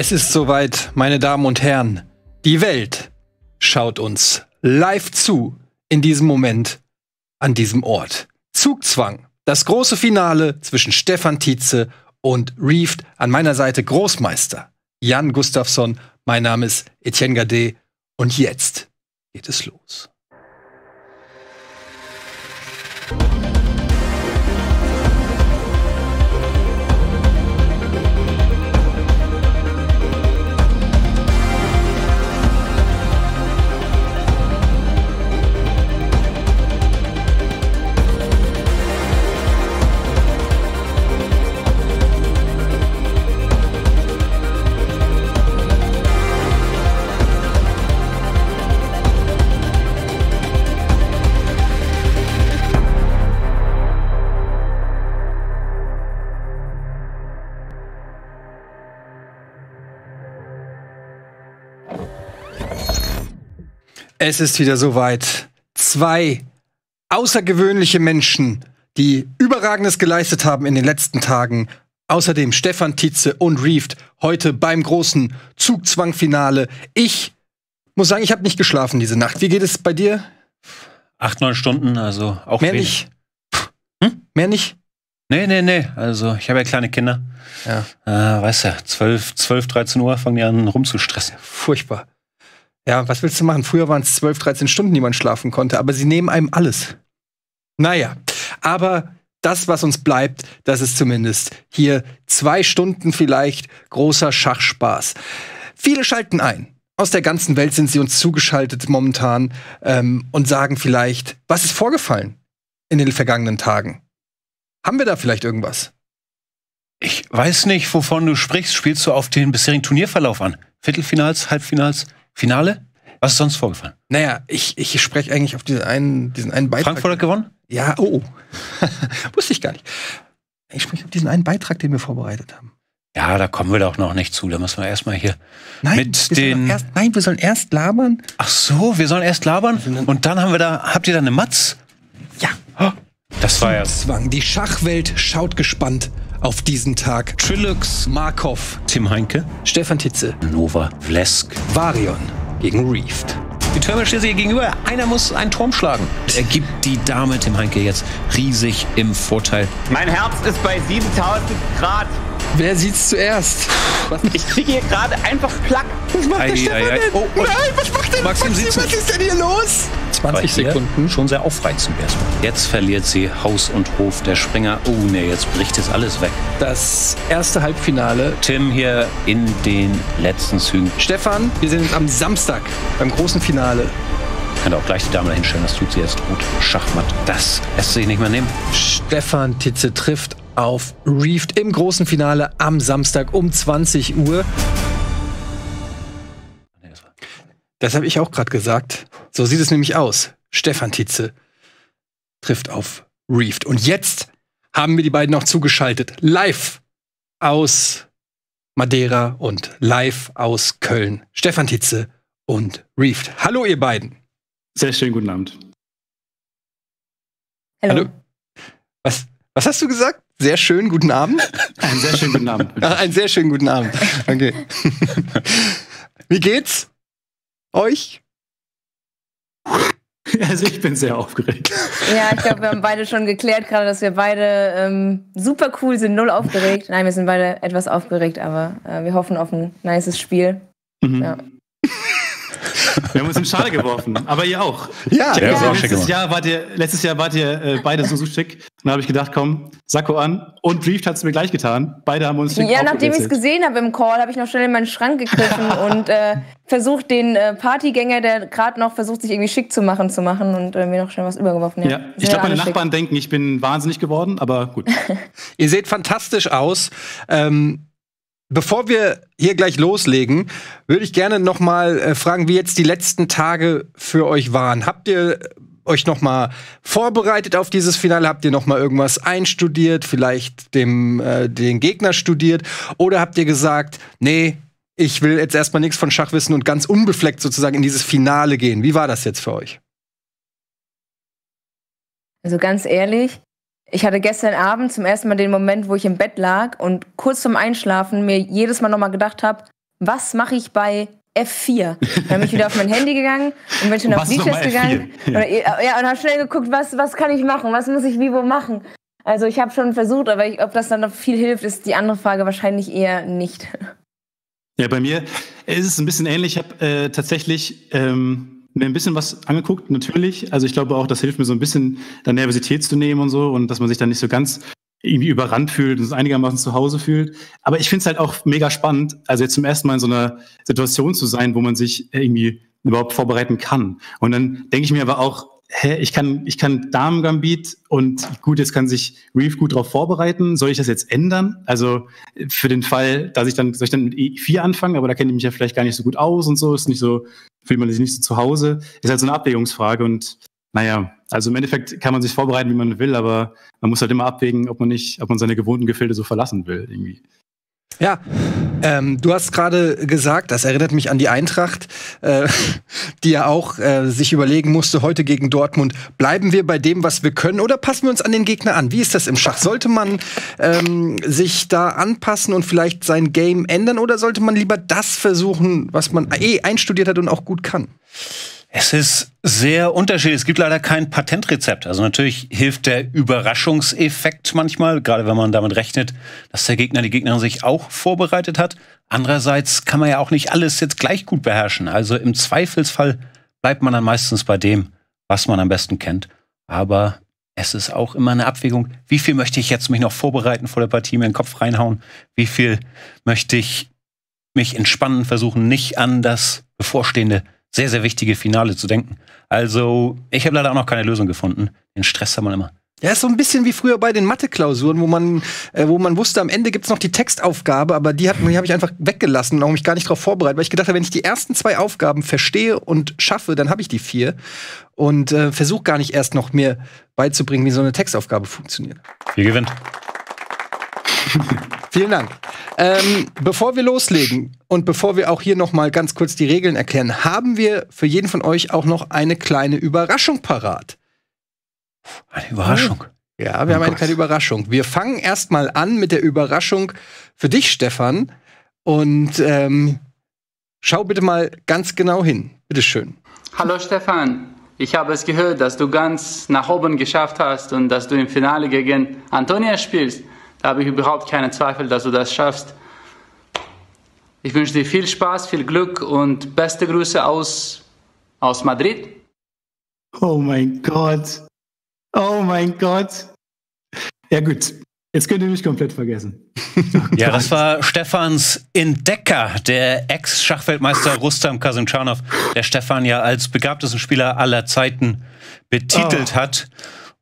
Es ist soweit, meine Damen und Herren. Die Welt schaut uns live zu in diesem Moment an diesem Ort. Zugzwang, das große Finale zwischen Stefan Tietze und Reeft. An meiner Seite Großmeister Jan Gustafsson. Mein Name ist Etienne Gade und jetzt geht es los. Es ist wieder soweit. Zwei außergewöhnliche Menschen, die Überragendes geleistet haben in den letzten Tagen. Außerdem Stefan Tietze und Reeft heute beim großen Zugzwangfinale. Ich muss sagen, ich habe nicht geschlafen diese Nacht. Wie geht es bei dir? Acht, neun Stunden, also auch Mehr wenig. nicht? Hm? Mehr nicht? Nee, nee, nee. Also ich habe ja kleine Kinder. Ja. Äh, weißt du, 12, 12, 13 Uhr fangen die an rumzustressen. Furchtbar. Ja, was willst du machen? Früher waren es 12, 13 Stunden, die man schlafen konnte, aber sie nehmen einem alles. Naja, aber das, was uns bleibt, das ist zumindest hier zwei Stunden vielleicht großer Schachspaß. Viele schalten ein. Aus der ganzen Welt sind sie uns zugeschaltet momentan ähm, und sagen vielleicht, was ist vorgefallen in den vergangenen Tagen? Haben wir da vielleicht irgendwas? Ich weiß nicht, wovon du sprichst. Spielst du auf den bisherigen Turnierverlauf an? Viertelfinals, Halbfinals? Finale? Was ist sonst vorgefallen? Naja, ich, ich spreche eigentlich auf diesen einen, diesen einen Beitrag. Frankfurt hat gewonnen? Ja, oh. Wusste ich gar nicht. Ich spreche auf diesen einen Beitrag, den wir vorbereitet haben. Ja, da kommen wir doch noch nicht zu. Da müssen wir erstmal hier nein, mit den. Erst, nein, wir sollen erst labern. Ach so, wir sollen erst labern. Und dann haben wir da. Habt ihr da eine Matz? Ja. Oh, das war ja. Zwang. Die Schachwelt schaut gespannt auf diesen Tag Trillux, Markov, Tim Heinke, Stefan Titze, Nova, Vlesk, Varion gegen Reefed. Die Türme stehen sich gegenüber. Einer muss einen Turm schlagen. Er gibt die Dame Tim Heinke jetzt riesig im Vorteil. Mein Herz ist bei 7000 Grad. Wer sieht's zuerst? Ich kriege hier gerade einfach Plack. Was macht ei, der ei, ei. Oh, oh. Nein, was macht der denn? Maxim, Maxim was ist denn hier los? 20 Sekunden schon sehr aufreizend wäre. Jetzt verliert sie Haus und Hof der Springer. Oh ne, jetzt bricht es alles weg. Das erste Halbfinale. Tim hier in den letzten Zügen. Stefan, wir sehen uns am Samstag beim großen Finale. Ich kann auch gleich die Dame dahinstellen, das tut sie jetzt gut. Schachmatt, das lässt sich nicht mehr nehmen. Stefan Titze trifft auf Reefed im großen Finale am Samstag um 20 Uhr. Das habe ich auch gerade gesagt. So sieht es nämlich aus. Stefan Tietze trifft auf Reeft. Und jetzt haben wir die beiden noch zugeschaltet. Live aus Madeira und live aus Köln. Stefan Tietze und Reeft. Hallo, ihr beiden. Sehr schönen guten Abend. Hallo. Hallo. Was, was hast du gesagt? Sehr schön, guten Abend. Einen sehr schönen guten Abend. Ach, einen sehr schönen guten Abend. Okay. Wie geht's euch? Also ich bin sehr aufgeregt. Ja, ich glaube, wir haben beide schon geklärt gerade, dass wir beide ähm, super cool sind, null aufgeregt. Nein, wir sind beide etwas aufgeregt, aber äh, wir hoffen auf ein nices Spiel. Mhm. Ja. Wir haben uns in den Schal geworfen, aber ihr auch. Ja, ich, ja, ja. Letztes, Jahr wart ihr, letztes Jahr wart ihr äh, beide so, so schick. Und da habe ich gedacht, komm, Sakko an. Und Brief hat es mir gleich getan. Beide haben uns schick Ja, nachdem ich es gesehen habe im Call, habe ich noch schnell in meinen Schrank gegriffen und äh, versucht, den äh, Partygänger, der gerade noch versucht, sich irgendwie schick zu machen, zu machen und äh, mir noch schnell was übergeworfen. Ja, ja. ich glaube, meine Nachbarn denken, ich bin wahnsinnig geworden, aber gut. ihr seht fantastisch aus. Ähm, Bevor wir hier gleich loslegen, würde ich gerne noch mal äh, fragen, wie jetzt die letzten Tage für euch waren. Habt ihr euch noch mal vorbereitet auf dieses Finale? Habt ihr noch mal irgendwas einstudiert, vielleicht dem, äh, den Gegner studiert? Oder habt ihr gesagt, nee, ich will jetzt erstmal nichts von Schach wissen und ganz unbefleckt sozusagen in dieses Finale gehen? Wie war das jetzt für euch? Also ganz ehrlich, ich hatte gestern Abend zum ersten Mal den Moment, wo ich im Bett lag und kurz zum Einschlafen mir jedes Mal nochmal gedacht habe, was mache ich bei F4. Dann bin ich wieder auf mein Handy gegangen und bin schon auf Features gegangen. Äh, ja. Und, ja, und habe schnell geguckt, was, was kann ich machen, was muss ich wie wo machen. Also ich habe schon versucht, aber ich, ob das dann noch viel hilft, ist die andere Frage wahrscheinlich eher nicht. Ja, bei mir ist es ein bisschen ähnlich. Ich habe äh, tatsächlich ähm, mir ein bisschen was angeguckt, natürlich. Also ich glaube auch, das hilft mir so ein bisschen, da Nervosität zu nehmen und so und dass man sich dann nicht so ganz irgendwie überrannt fühlt und einigermaßen zu Hause fühlt. Aber ich finde es halt auch mega spannend, also jetzt zum ersten Mal in so einer Situation zu sein, wo man sich irgendwie überhaupt vorbereiten kann. Und dann denke ich mir aber auch, hä, ich kann, ich kann Damen-Gambit und gut, jetzt kann sich Reef gut darauf vorbereiten. Soll ich das jetzt ändern? Also für den Fall, dass ich dann, soll ich dann mit E4 anfangen, aber da kenne ich mich ja vielleicht gar nicht so gut aus und so, ist nicht so, fühlt man sich nicht so zu Hause. Ist halt so eine Abwägungsfrage und naja, also im Endeffekt kann man sich vorbereiten, wie man will, aber man muss halt immer abwägen, ob man nicht, ob man seine gewohnten Gefilde so verlassen will, irgendwie. Ja, ähm, du hast gerade gesagt, das erinnert mich an die Eintracht, äh, die ja auch äh, sich überlegen musste, heute gegen Dortmund, bleiben wir bei dem, was wir können oder passen wir uns an den Gegner an? Wie ist das im Schach? Sollte man ähm, sich da anpassen und vielleicht sein Game ändern oder sollte man lieber das versuchen, was man eh einstudiert hat und auch gut kann? Es ist sehr unterschiedlich. Es gibt leider kein Patentrezept. Also natürlich hilft der Überraschungseffekt manchmal, gerade wenn man damit rechnet, dass der Gegner, die Gegnerin sich auch vorbereitet hat. Andererseits kann man ja auch nicht alles jetzt gleich gut beherrschen. Also im Zweifelsfall bleibt man dann meistens bei dem, was man am besten kennt. Aber es ist auch immer eine Abwägung, wie viel möchte ich jetzt mich noch vorbereiten vor der Partie, mir in den Kopf reinhauen, wie viel möchte ich mich entspannen, versuchen, nicht an das bevorstehende sehr, sehr wichtige Finale zu denken. Also, ich habe leider auch noch keine Lösung gefunden. Den Stress haben wir immer. Ja, ist so ein bisschen wie früher bei den Mathe-Klausuren, wo man, äh, wo man wusste, am Ende gibt es noch die Textaufgabe, aber die, die habe ich einfach weggelassen und auch mich gar nicht darauf vorbereitet, weil ich gedacht habe, wenn ich die ersten zwei Aufgaben verstehe und schaffe, dann habe ich die vier und äh, versuche gar nicht erst noch mir beizubringen, wie so eine Textaufgabe funktioniert. Ihr gewinnt. Vielen Dank. Ähm, bevor wir loslegen und bevor wir auch hier nochmal ganz kurz die Regeln erklären, haben wir für jeden von euch auch noch eine kleine Überraschung parat. Eine Überraschung? Oh. Ja, wir oh haben eine kleine Überraschung. Wir fangen erstmal an mit der Überraschung für dich, Stefan. Und ähm, schau bitte mal ganz genau hin. Bitteschön. Hallo, Stefan. Ich habe es gehört, dass du ganz nach oben geschafft hast und dass du im Finale gegen Antonia spielst. Da habe ich überhaupt keinen Zweifel, dass du das schaffst. Ich wünsche dir viel Spaß, viel Glück und beste Grüße aus, aus Madrid. Oh mein Gott. Oh mein Gott. Ja gut, jetzt könnt ihr mich komplett vergessen. ja, das war Stefans Entdecker, der Ex-Schachweltmeister Rustam Kasimchanov, der Stefan ja als begabtesten Spieler aller Zeiten betitelt oh. hat.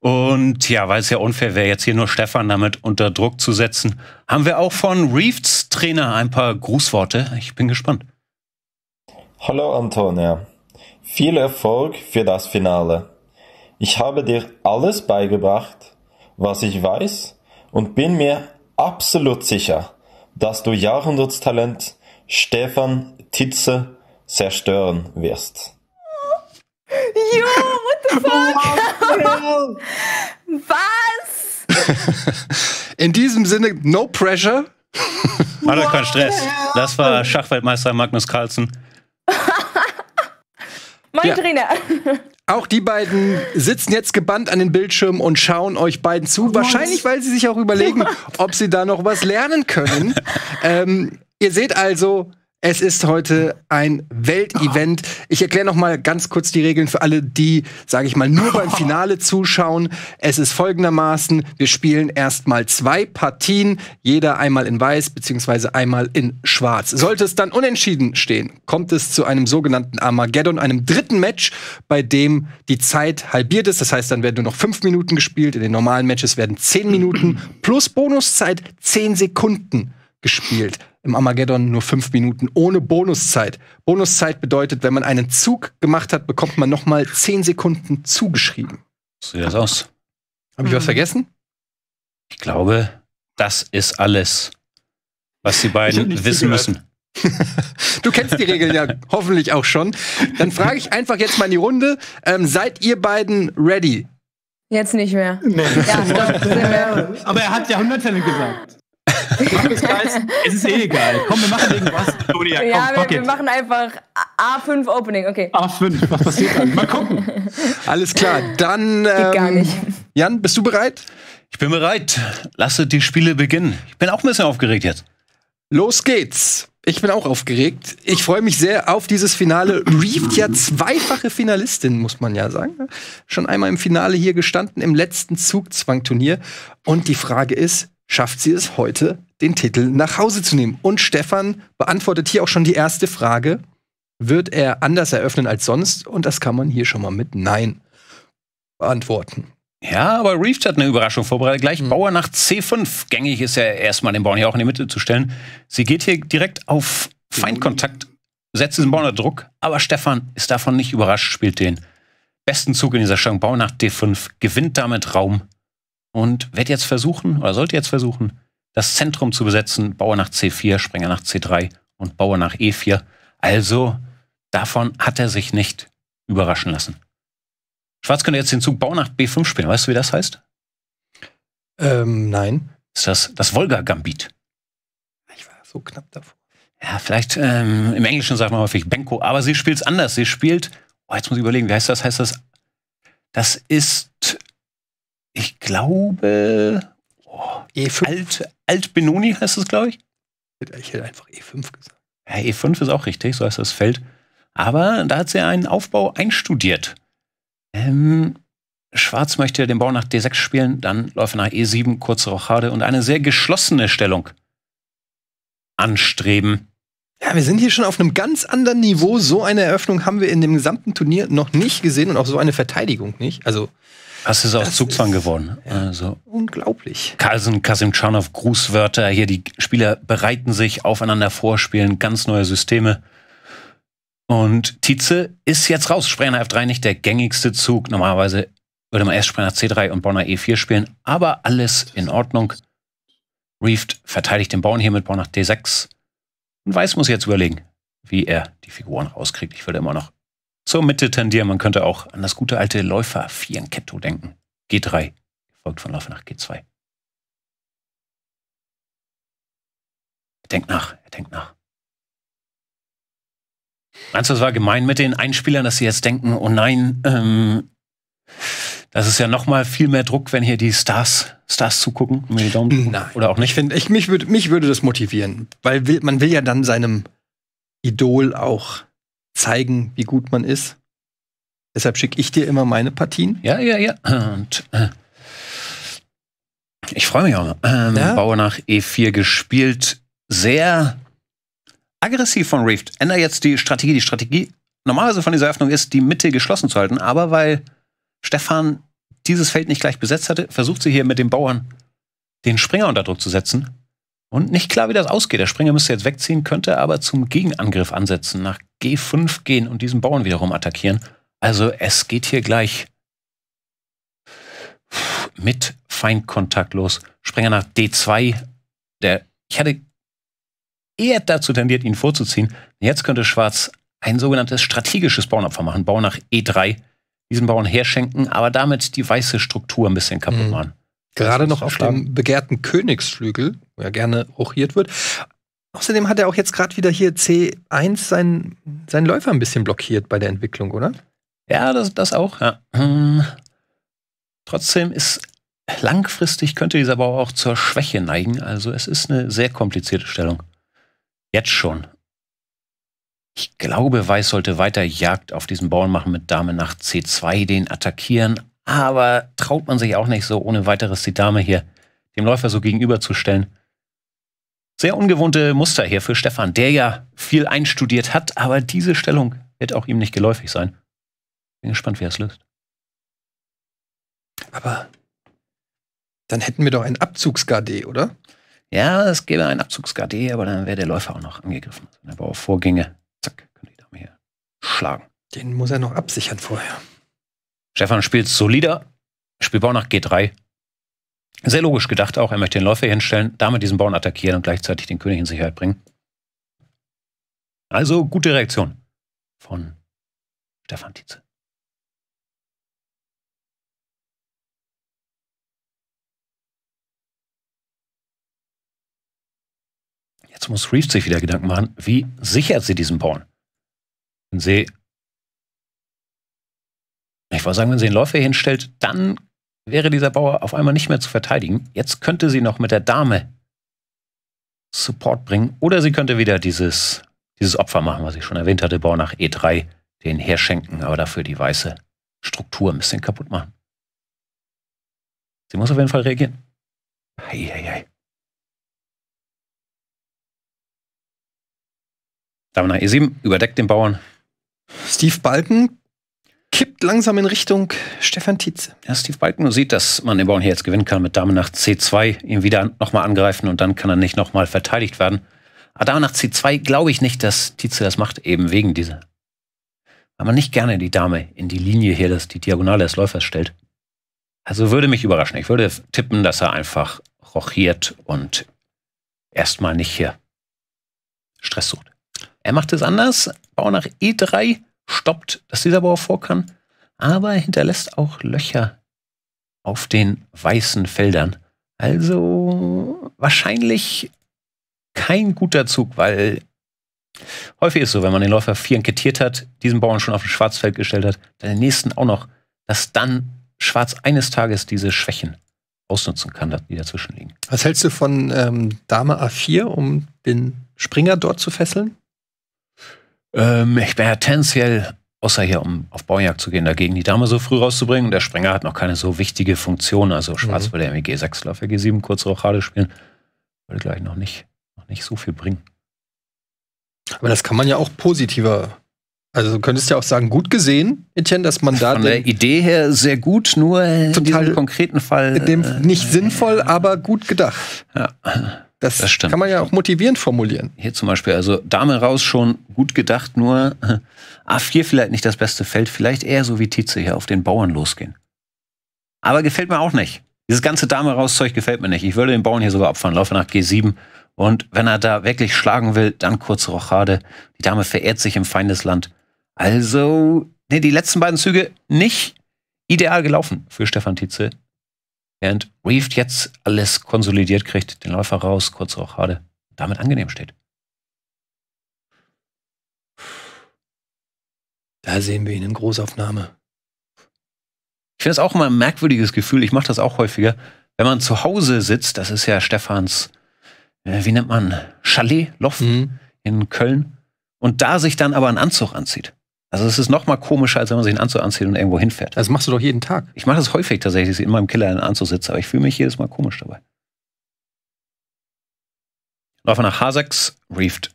Und ja, weil es ja unfair wäre, jetzt hier nur Stefan damit unter Druck zu setzen, haben wir auch von Reefs Trainer ein paar Grußworte. Ich bin gespannt. Hallo Antonia. Viel Erfolg für das Finale. Ich habe dir alles beigebracht, was ich weiß und bin mir absolut sicher, dass du Jahrhundertstalent Stefan Titze zerstören wirst. Jo, the oh, fuck? Was? In diesem Sinne, no pressure. Hat doch keinen Stress. Das war Schachweltmeister Magnus Carlsen. mein ja. Trainer. Auch die beiden sitzen jetzt gebannt an den Bildschirmen und schauen euch beiden zu. Oh, Wahrscheinlich, weil sie sich auch überlegen, ob sie da noch was lernen können. ähm, ihr seht also, es ist heute ein Weltevent. Ich erkläre noch mal ganz kurz die Regeln für alle, die, sage ich mal, nur beim Finale zuschauen. Es ist folgendermaßen: Wir spielen erstmal zwei Partien, jeder einmal in Weiß bzw. einmal in Schwarz. Sollte es dann unentschieden stehen, kommt es zu einem sogenannten Armageddon, einem dritten Match, bei dem die Zeit halbiert ist. Das heißt, dann werden nur noch fünf Minuten gespielt. In den normalen Matches werden zehn Minuten plus Bonuszeit zehn Sekunden gespielt. Im Armageddon nur fünf Minuten ohne Bonuszeit. Bonuszeit bedeutet, wenn man einen Zug gemacht hat, bekommt man nochmal zehn Sekunden zugeschrieben. So sieht das aus. Habe ich was mhm. vergessen? Ich glaube, das ist alles, was die beiden wissen müssen. du kennst die Regeln ja hoffentlich auch schon. Dann frage ich einfach jetzt mal in die Runde: ähm, Seid ihr beiden ready? Jetzt nicht mehr. Nee. Ja, doch, Aber er hat ja Jahrhunderttalent gesagt es ist eh egal. Komm, wir machen irgendwas. Julia, komm, ja, wir, wir, machen einfach A5 Opening, okay. A5, was passiert dann? Mal gucken. Alles klar, dann. Geht ähm, gar nicht. Jan, bist du bereit? Ich bin bereit. Lasset die Spiele beginnen. Ich bin auch ein bisschen aufgeregt jetzt. Los geht's. Ich bin auch aufgeregt. Ich freue mich sehr auf dieses Finale. Reeft ja zweifache Finalistin, muss man ja sagen. Ne? Schon einmal im Finale hier gestanden, im letzten Zugzwangturnier. Und die Frage ist, schafft sie es heute, den Titel nach Hause zu nehmen. Und Stefan beantwortet hier auch schon die erste Frage. Wird er anders eröffnen als sonst? Und das kann man hier schon mal mit Nein beantworten. Ja, aber Reeft hat eine Überraschung vorbereitet. Gleich mhm. Bauer nach C5. Gängig ist ja erstmal den Bauern hier auch in die Mitte zu stellen. Sie geht hier direkt auf Feindkontakt, setzt diesen Bauern unter Druck. Aber Stefan ist davon nicht überrascht, spielt den besten Zug in dieser Stellung. Bauer nach D5, gewinnt damit Raum und wird jetzt versuchen, oder sollte jetzt versuchen, das Zentrum zu besetzen. Bauer nach C4, Sprenger nach C3 und Bauer nach E4. Also davon hat er sich nicht überraschen lassen. Schwarz könnte jetzt den Zug Bauer nach B5 spielen. Weißt du, wie das heißt? Ähm, nein. Ist das das Volga-Gambit? Ich war so knapp davor. Ja, vielleicht ähm, im Englischen sagt man häufig Benko, aber sie spielt es anders. Sie spielt, oh, jetzt muss ich überlegen, wie heißt das? Heißt das, das ist ich glaube, oh, E5. Alt, Alt Benoni heißt es, glaube ich. Ich hätte einfach E5 gesagt. Ja, E5 ist auch richtig, so heißt das Feld. Aber da hat sie einen Aufbau einstudiert. Ähm, Schwarz möchte den Bau nach D6 spielen, dann Läufer nach E7, kurze Rochade und eine sehr geschlossene Stellung anstreben. Ja, wir sind hier schon auf einem ganz anderen Niveau. So eine Eröffnung haben wir in dem gesamten Turnier noch nicht gesehen und auch so eine Verteidigung nicht. Also das ist es auch Zugzwang geworden. Ja, also. Unglaublich. Carlsen, Kasim Kasimchanov, Grußwörter. Hier, die Spieler bereiten sich aufeinander vor, spielen ganz neue Systeme. Und Tietze ist jetzt raus. Sprenger F3 nicht der gängigste Zug. Normalerweise würde man erst Sprenger C3 und Bonner E4 spielen, aber alles in Ordnung. Reeft verteidigt den Bauern hier mit Bonner D6. Und Weiß muss jetzt überlegen, wie er die Figuren rauskriegt. Ich würde immer noch zur Mitte tendieren, man könnte auch an das gute alte Läufer in Vierenketto denken. G3, gefolgt von Läufer nach G2. Er denkt nach, er denkt nach. Meinst du, es war gemein mit den Einspielern, dass sie jetzt denken, oh nein, ähm, das ist ja noch mal viel mehr Druck, wenn hier die Stars, Stars zugucken. Mir Daumen Nein. Oder auch nicht. Ich finde, ich, mich, würd, mich würde das motivieren, weil will, man will ja dann seinem Idol auch zeigen, wie gut man ist. Deshalb schicke ich dir immer meine Partien. Ja, ja, ja. Und äh, ich freue mich auch. Ähm, ja? Bauer nach E4 gespielt. Sehr aggressiv von Rift. Ändere jetzt die Strategie. Die Strategie normalerweise von dieser Öffnung ist, die Mitte geschlossen zu halten. Aber weil Stefan dieses Feld nicht gleich besetzt hatte, versucht sie hier mit den Bauern den Springer unter Druck zu setzen. Und nicht klar, wie das ausgeht. Der Springer müsste jetzt wegziehen, könnte aber zum Gegenangriff ansetzen. Nach G5 gehen und diesen Bauern wiederum attackieren. Also es geht hier gleich mit Feindkontakt los. Sprenger nach D2. Der, ich hatte eher dazu tendiert, ihn vorzuziehen. Jetzt könnte Schwarz ein sogenanntes strategisches Bauernopfer machen. Bauer nach E3. Diesen Bauern herschenken, aber damit die weiße Struktur ein bisschen kaputt mhm. machen. Mhm. Gerade noch auf dem begehrten Königsflügel, wo er gerne hochiert wird. Außerdem hat er auch jetzt gerade wieder hier C1 seinen, seinen Läufer ein bisschen blockiert bei der Entwicklung, oder? Ja, das, das auch. Ja. Ähm, trotzdem ist langfristig könnte dieser Bau auch zur Schwäche neigen. Also es ist eine sehr komplizierte Stellung. Jetzt schon. Ich glaube, Weiß sollte weiter Jagd auf diesen Bauern machen mit Dame nach C2, den attackieren. Aber traut man sich auch nicht so ohne weiteres die Dame hier dem Läufer so gegenüberzustellen. Sehr ungewohnte Muster hier für Stefan, der ja viel einstudiert hat, aber diese Stellung wird auch ihm nicht geläufig sein. Bin gespannt, wie er es löst. Aber dann hätten wir doch ein Abzugsgardé, oder? Ja, es gäbe ein Abzugsgardé, aber dann wäre der Läufer auch noch angegriffen. Wenn er auf Vorgänge, zack, könnte ich da mal hier schlagen. Den muss er noch absichern vorher. Stefan spielt solider. Spielbau nach G3. Sehr logisch gedacht auch, er möchte den Läufer hinstellen, damit diesen Bauern attackieren und gleichzeitig den König in Sicherheit bringen. Also gute Reaktion von Stefan Tietze. Jetzt muss Reeves sich wieder Gedanken machen, wie sichert sie diesen Bauern? Wenn sie, ich wollte sagen, wenn sie den Läufer hinstellt, dann wäre dieser Bauer auf einmal nicht mehr zu verteidigen. Jetzt könnte sie noch mit der Dame Support bringen oder sie könnte wieder dieses, dieses Opfer machen, was ich schon erwähnt hatte, Bauer nach E3, den herschenken, aber dafür die weiße Struktur ein bisschen kaputt machen. Sie muss auf jeden Fall reagieren. Hei, hei, hei. Dame nach E7 überdeckt den Bauern. Steve Balken kippt langsam in Richtung Stefan Tietze. Ja, Steve Balken Balkenur sieht, dass man den Bauern hier jetzt gewinnen kann mit Dame nach C2, ihn wieder nochmal angreifen und dann kann er nicht nochmal verteidigt werden. Aber Dame nach C2 glaube ich nicht, dass Tietze das macht, eben wegen dieser. Weil man nicht gerne die Dame in die Linie hier, dass die Diagonale des Läufers stellt. Also würde mich überraschen. Ich würde tippen, dass er einfach rochiert und erstmal nicht hier Stress sucht. Er macht es anders. Bau nach E3 stoppt, dass dieser Bauer vor kann, aber hinterlässt auch Löcher auf den weißen Feldern. Also wahrscheinlich kein guter Zug, weil häufig ist so, wenn man den Läufer 4 enkettiert hat, diesen Bauern schon auf ein Schwarzfeld gestellt hat, dann den nächsten auch noch, dass dann Schwarz eines Tages diese Schwächen ausnutzen kann, die dazwischen liegen. Was hältst du von ähm, Dame A4, um den Springer dort zu fesseln? Ähm, ich wäre tendenziell, außer hier um auf Baujagd zu gehen, dagegen die Dame so früh rauszubringen. Und der Sprenger hat noch keine so wichtige Funktion. Also mhm. Schwarz mhm. würde MEG 6 Läufer G7 kurz Rochade spielen. Würde gleich noch nicht, noch nicht so viel bringen. Aber das kann man ja auch positiver also du könntest ja auch sagen, gut gesehen, Etienne, dass man da. Von der Idee her sehr gut, nur total in diesem konkreten Fall. dem äh, nicht äh, sinnvoll, aber gut gedacht. Ja. Das, das kann man ja auch motivierend formulieren. Hier zum Beispiel, also Dame raus schon gut gedacht, nur A4 ah, vielleicht nicht das beste Feld, vielleicht eher so wie Tietze hier auf den Bauern losgehen. Aber gefällt mir auch nicht. Dieses ganze Dame raus Zeug gefällt mir nicht. Ich würde den Bauern hier sogar abfahren, laufe nach G7. Und wenn er da wirklich schlagen will, dann kurz Rochade. Die Dame verehrt sich im Feindesland. Also, nee, die letzten beiden Züge nicht ideal gelaufen für Stefan Tietze. Während Reeft jetzt alles konsolidiert kriegt, den Läufer raus, kurz auch Rochade, damit angenehm steht. Da sehen wir ihn in Großaufnahme. Ich finde es auch immer ein merkwürdiges Gefühl, ich mache das auch häufiger, wenn man zu Hause sitzt, das ist ja Stefans, äh, wie nennt man, Chalet, Loft mhm. in Köln, und da sich dann aber einen Anzug anzieht. Also es ist noch mal komischer, als wenn man sich einen Anzug anzieht und irgendwo hinfährt. Das machst du doch jeden Tag. Ich mache das häufig tatsächlich, in meinem Keller einen Anzug sitze, aber ich fühle mich jedes Mal komisch dabei. Läufer nach H6, Reefed.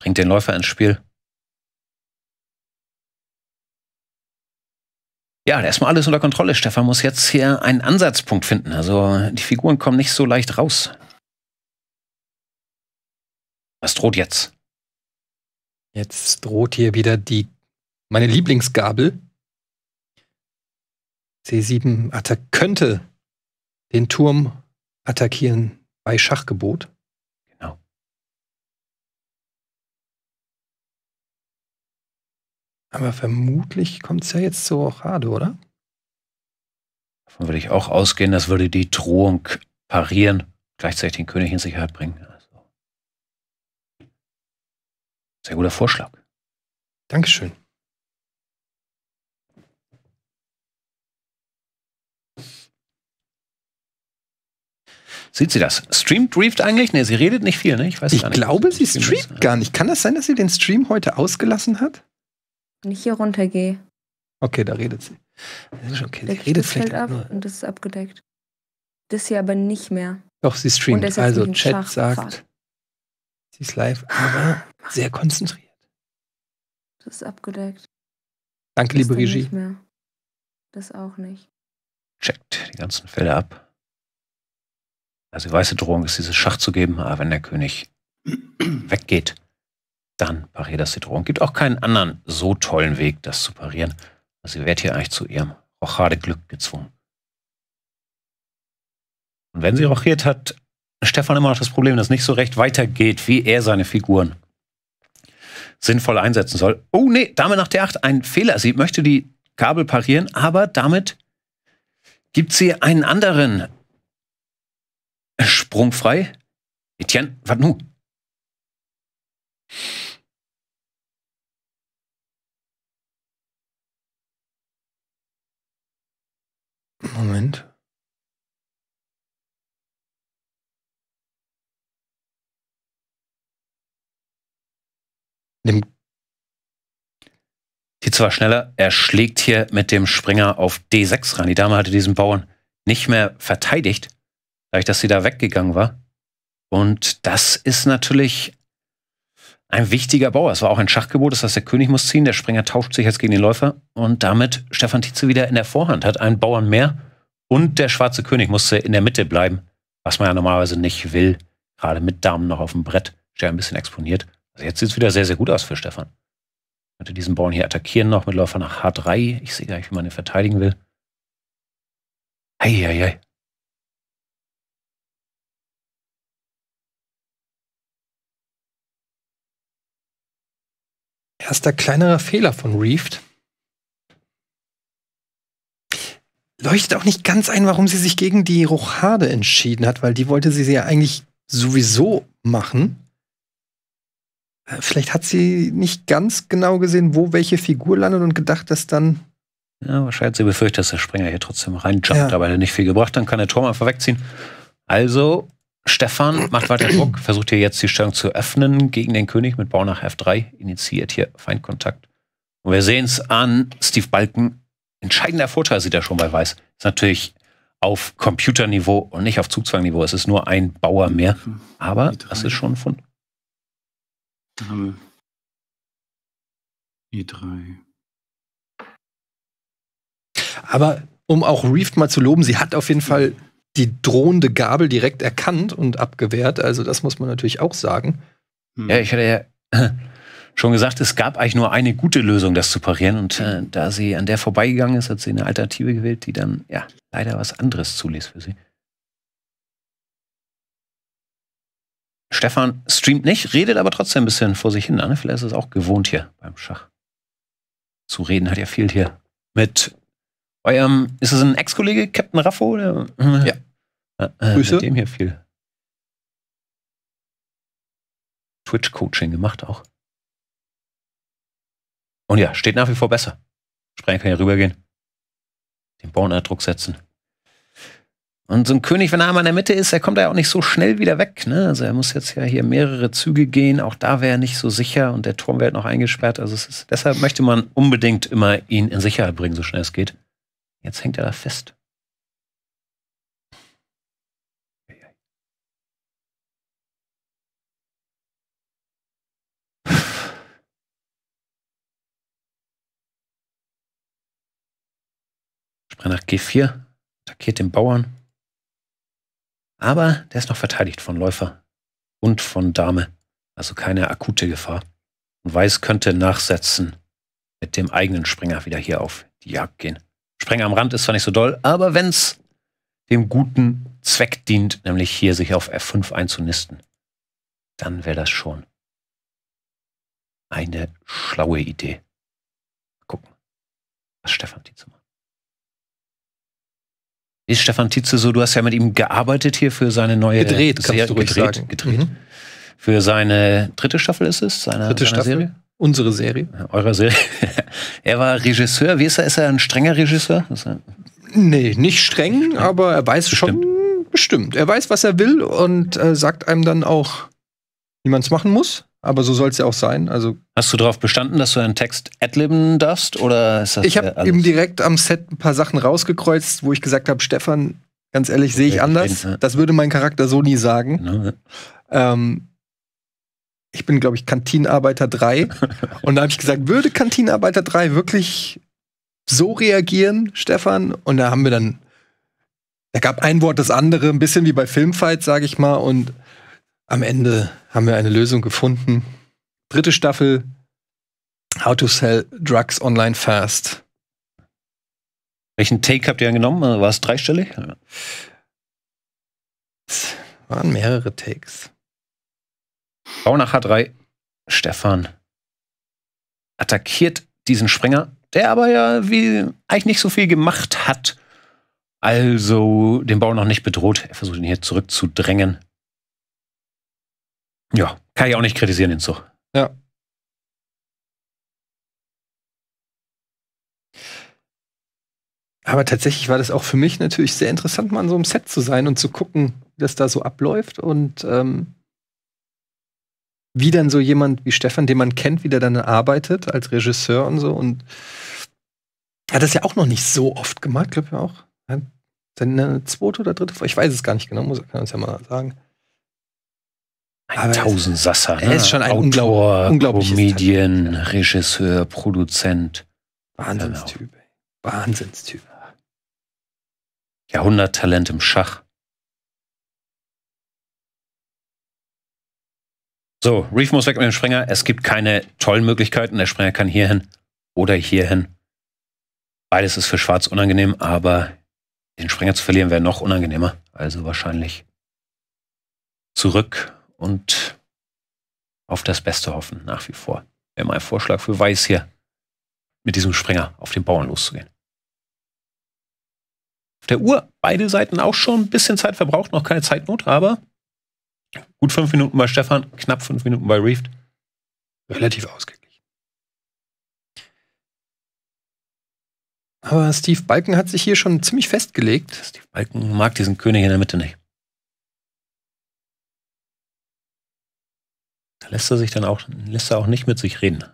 Bringt den Läufer ins Spiel. Ja, erstmal alles unter Kontrolle. Stefan muss jetzt hier einen Ansatzpunkt finden. Also die Figuren kommen nicht so leicht raus. Was droht jetzt? Jetzt droht hier wieder die meine Lieblingsgabel C7 könnte den Turm attackieren bei Schachgebot. Genau. Aber vermutlich kommt es ja jetzt zur Rochade, oder? Davon würde ich auch ausgehen, das würde die Drohung parieren, gleichzeitig den König in Sicherheit bringen. Also. Sehr guter Vorschlag. Dankeschön. Sieht sie das? Streamt Reeft eigentlich? Nee, sie redet nicht viel, ne? Ich weiß ich gar nicht. Ich glaube, sie streamt ist. gar nicht. Kann das sein, dass sie den Stream heute ausgelassen hat? Wenn ich hier runtergehe. Okay, da redet sie. Das ist okay. Sie redet vielleicht ab nur. und das ist abgedeckt. Das hier aber nicht mehr. Doch, sie streamt. Also Chat Schach sagt, Fahrt. sie ist live, aber sehr konzentriert. Das ist abgedeckt. Danke, das liebe Regie. Das auch nicht. Checkt die ganzen Fälle ab. Also die weiße Drohung ist, dieses Schach zu geben, aber wenn der König weggeht, dann pariert das die Drohung. Gibt auch keinen anderen so tollen Weg, das zu parieren. Also ihr werdet hier eigentlich zu ihrem Rochade-Glück gezwungen. Und wenn sie rochiert, hat Stefan immer noch das Problem, dass nicht so recht weitergeht, wie er seine Figuren sinnvoll einsetzen soll. Oh nee, Dame nach der 8, ein Fehler. Sie möchte die Kabel parieren, aber damit gibt sie einen anderen sprungfrei. Etienne, was nu? Moment. Nimm. hier zwar schneller, er schlägt hier mit dem Springer auf D6 ran. Die Dame hatte diesen Bauern nicht mehr verteidigt dadurch, dass sie da weggegangen war. Und das ist natürlich ein wichtiger Bauer. Es war auch ein Schachgebot, das heißt, der König muss ziehen, der Springer tauscht sich jetzt gegen den Läufer und damit Stefan Tietze wieder in der Vorhand, hat einen Bauern mehr und der schwarze König musste in der Mitte bleiben, was man ja normalerweise nicht will, gerade mit Damen noch auf dem Brett, der ein bisschen exponiert. Also jetzt sieht es wieder sehr, sehr gut aus für Stefan. Ich könnte diesen Bauern hier attackieren noch mit Läufer nach H3. Ich sehe gar nicht, wie man ihn verteidigen will. Eieiei. Ei, ei. Erster kleinerer Fehler von Reeft. Leuchtet auch nicht ganz ein, warum sie sich gegen die Rochade entschieden hat, weil die wollte sie ja eigentlich sowieso machen. Äh, vielleicht hat sie nicht ganz genau gesehen, wo welche Figur landet und gedacht, dass dann. Ja, wahrscheinlich hat sie befürchtet, dass der Springer hier trotzdem reinjumpt, ja. aber er hat nicht viel gebracht, dann kann der Tormann vorwegziehen. Also Stefan macht weiter Druck, versucht hier jetzt die Stellung zu öffnen gegen den König mit Bau nach F3, initiiert hier Feindkontakt. Und wir sehen es an Steve Balken. Entscheidender Vorteil sieht er schon bei Weiß. Ist natürlich auf Computerniveau und nicht auf Zugzwangniveau. Es ist nur ein Bauer mehr. Aber das ist schon ein Fund. Dame. E3. Aber um auch Reeft mal zu loben, sie hat auf jeden Fall die drohende Gabel direkt erkannt und abgewehrt. Also das muss man natürlich auch sagen. Hm. Ja, ich hatte ja schon gesagt, es gab eigentlich nur eine gute Lösung, das zu parieren. Und äh, da sie an der vorbeigegangen ist, hat sie eine Alternative gewählt, die dann ja leider was anderes zuließ für sie. Stefan streamt nicht, redet aber trotzdem ein bisschen vor sich hin. Ne? Vielleicht ist es auch gewohnt hier beim Schach. Zu reden hat ja viel hier mit eurem, ähm, ist das ein Ex-Kollege, Captain Raffo? Oder? Äh, ja. Äh, äh Grüße. Mit dem hier viel. Twitch-Coaching gemacht auch. Und ja, steht nach wie vor besser. Sprengen kann ja rübergehen. Den Born unter Druck setzen. Und so ein König, wenn er einmal in der Mitte ist, er kommt ja auch nicht so schnell wieder weg. Ne? Also er muss jetzt ja hier mehrere Züge gehen. Auch da wäre er nicht so sicher und der Turm wäre halt noch eingesperrt. Also ist, deshalb möchte man unbedingt immer ihn in Sicherheit bringen, so schnell es geht. Jetzt hängt er da fest. Sprang nach G4, attackiert den Bauern. Aber der ist noch verteidigt von Läufer und von Dame. Also keine akute Gefahr. Und Weiß könnte nachsetzen mit dem eigenen Springer wieder hier auf die Jagd gehen. Sprenger am Rand ist zwar nicht so doll, aber wenn es dem guten Zweck dient, nämlich hier sich auf F5 einzunisten, dann wäre das schon eine schlaue Idee. Mal gucken, was Stefan Tietze macht. Ist Stefan Tietze so, du hast ja mit ihm gearbeitet hier für seine neue gedreht, kannst du gedreht, gedreht, gedreht mhm. für seine dritte Staffel ist es, seine, dritte seine Staffel. Serie? Unsere Serie. Eurer Serie. er war Regisseur. Wie ist er? Ist er ein strenger Regisseur? Ist er nee, nicht streng, aber er weiß bestimmt. schon bestimmt. Er weiß, was er will und äh, sagt einem dann auch, wie man es machen muss. Aber so soll es ja auch sein. Also Hast du darauf bestanden, dass du einen Text adlibben darfst? Oder ist das ich habe eben direkt am Set ein paar Sachen rausgekreuzt, wo ich gesagt habe, Stefan, ganz ehrlich, sehe ich anders. Das würde mein Charakter so nie sagen. Genau. Ähm, ich bin, glaube ich, Kantinenarbeiter 3. und da habe ich gesagt, würde Kantinenarbeiter 3 wirklich so reagieren, Stefan? Und da haben wir dann, da gab ein Wort das andere, ein bisschen wie bei Filmfight, sage ich mal. Und am Ende haben wir eine Lösung gefunden. Dritte Staffel, How to Sell Drugs Online Fast. Welchen Take habt ihr angenommen? War es dreistellig? Es waren mehrere Takes. Bau nach H3. Stefan attackiert diesen Sprenger, der aber ja wie, eigentlich nicht so viel gemacht hat. Also den Bau noch nicht bedroht. Er versucht ihn hier zurückzudrängen. Ja, kann ich auch nicht kritisieren, den Zug. Ja. Aber tatsächlich war das auch für mich natürlich sehr interessant, mal in so einem Set zu sein und zu gucken, wie das da so abläuft. Und ähm, wie dann so jemand wie Stefan, den man kennt, wie der dann arbeitet als Regisseur und so. Und er hat das ja auch noch nicht so oft gemacht, glaube ich auch. Seine zweite oder dritte Folge, ich weiß es gar nicht genau, muss er uns ja mal sagen. Ein Tausendsasser. Er ist ne? schon ein Autor, unglaublich, Comedian, Talent, Regisseur, Produzent. Wahnsinnstyp. Genau. Wahnsinnstyp. Talent im Schach. So, Reef muss weg mit dem Sprenger. Es gibt keine tollen Möglichkeiten. Der Sprenger kann hierhin oder hierhin. Beides ist für Schwarz unangenehm, aber den Sprenger zu verlieren wäre noch unangenehmer. Also wahrscheinlich zurück und auf das Beste hoffen, nach wie vor. Wäre mein Vorschlag für Weiß hier, mit diesem Sprenger auf den Bauern loszugehen. Auf der Uhr beide Seiten auch schon ein bisschen Zeit verbraucht, noch keine Zeitnot, aber Gut fünf Minuten bei Stefan, knapp fünf Minuten bei Reeft. Relativ ausgeglichen. Aber Steve Balken hat sich hier schon ziemlich festgelegt. Steve Balken mag diesen König in der Mitte nicht. Da lässt er sich dann auch, lässt er auch nicht mit sich reden.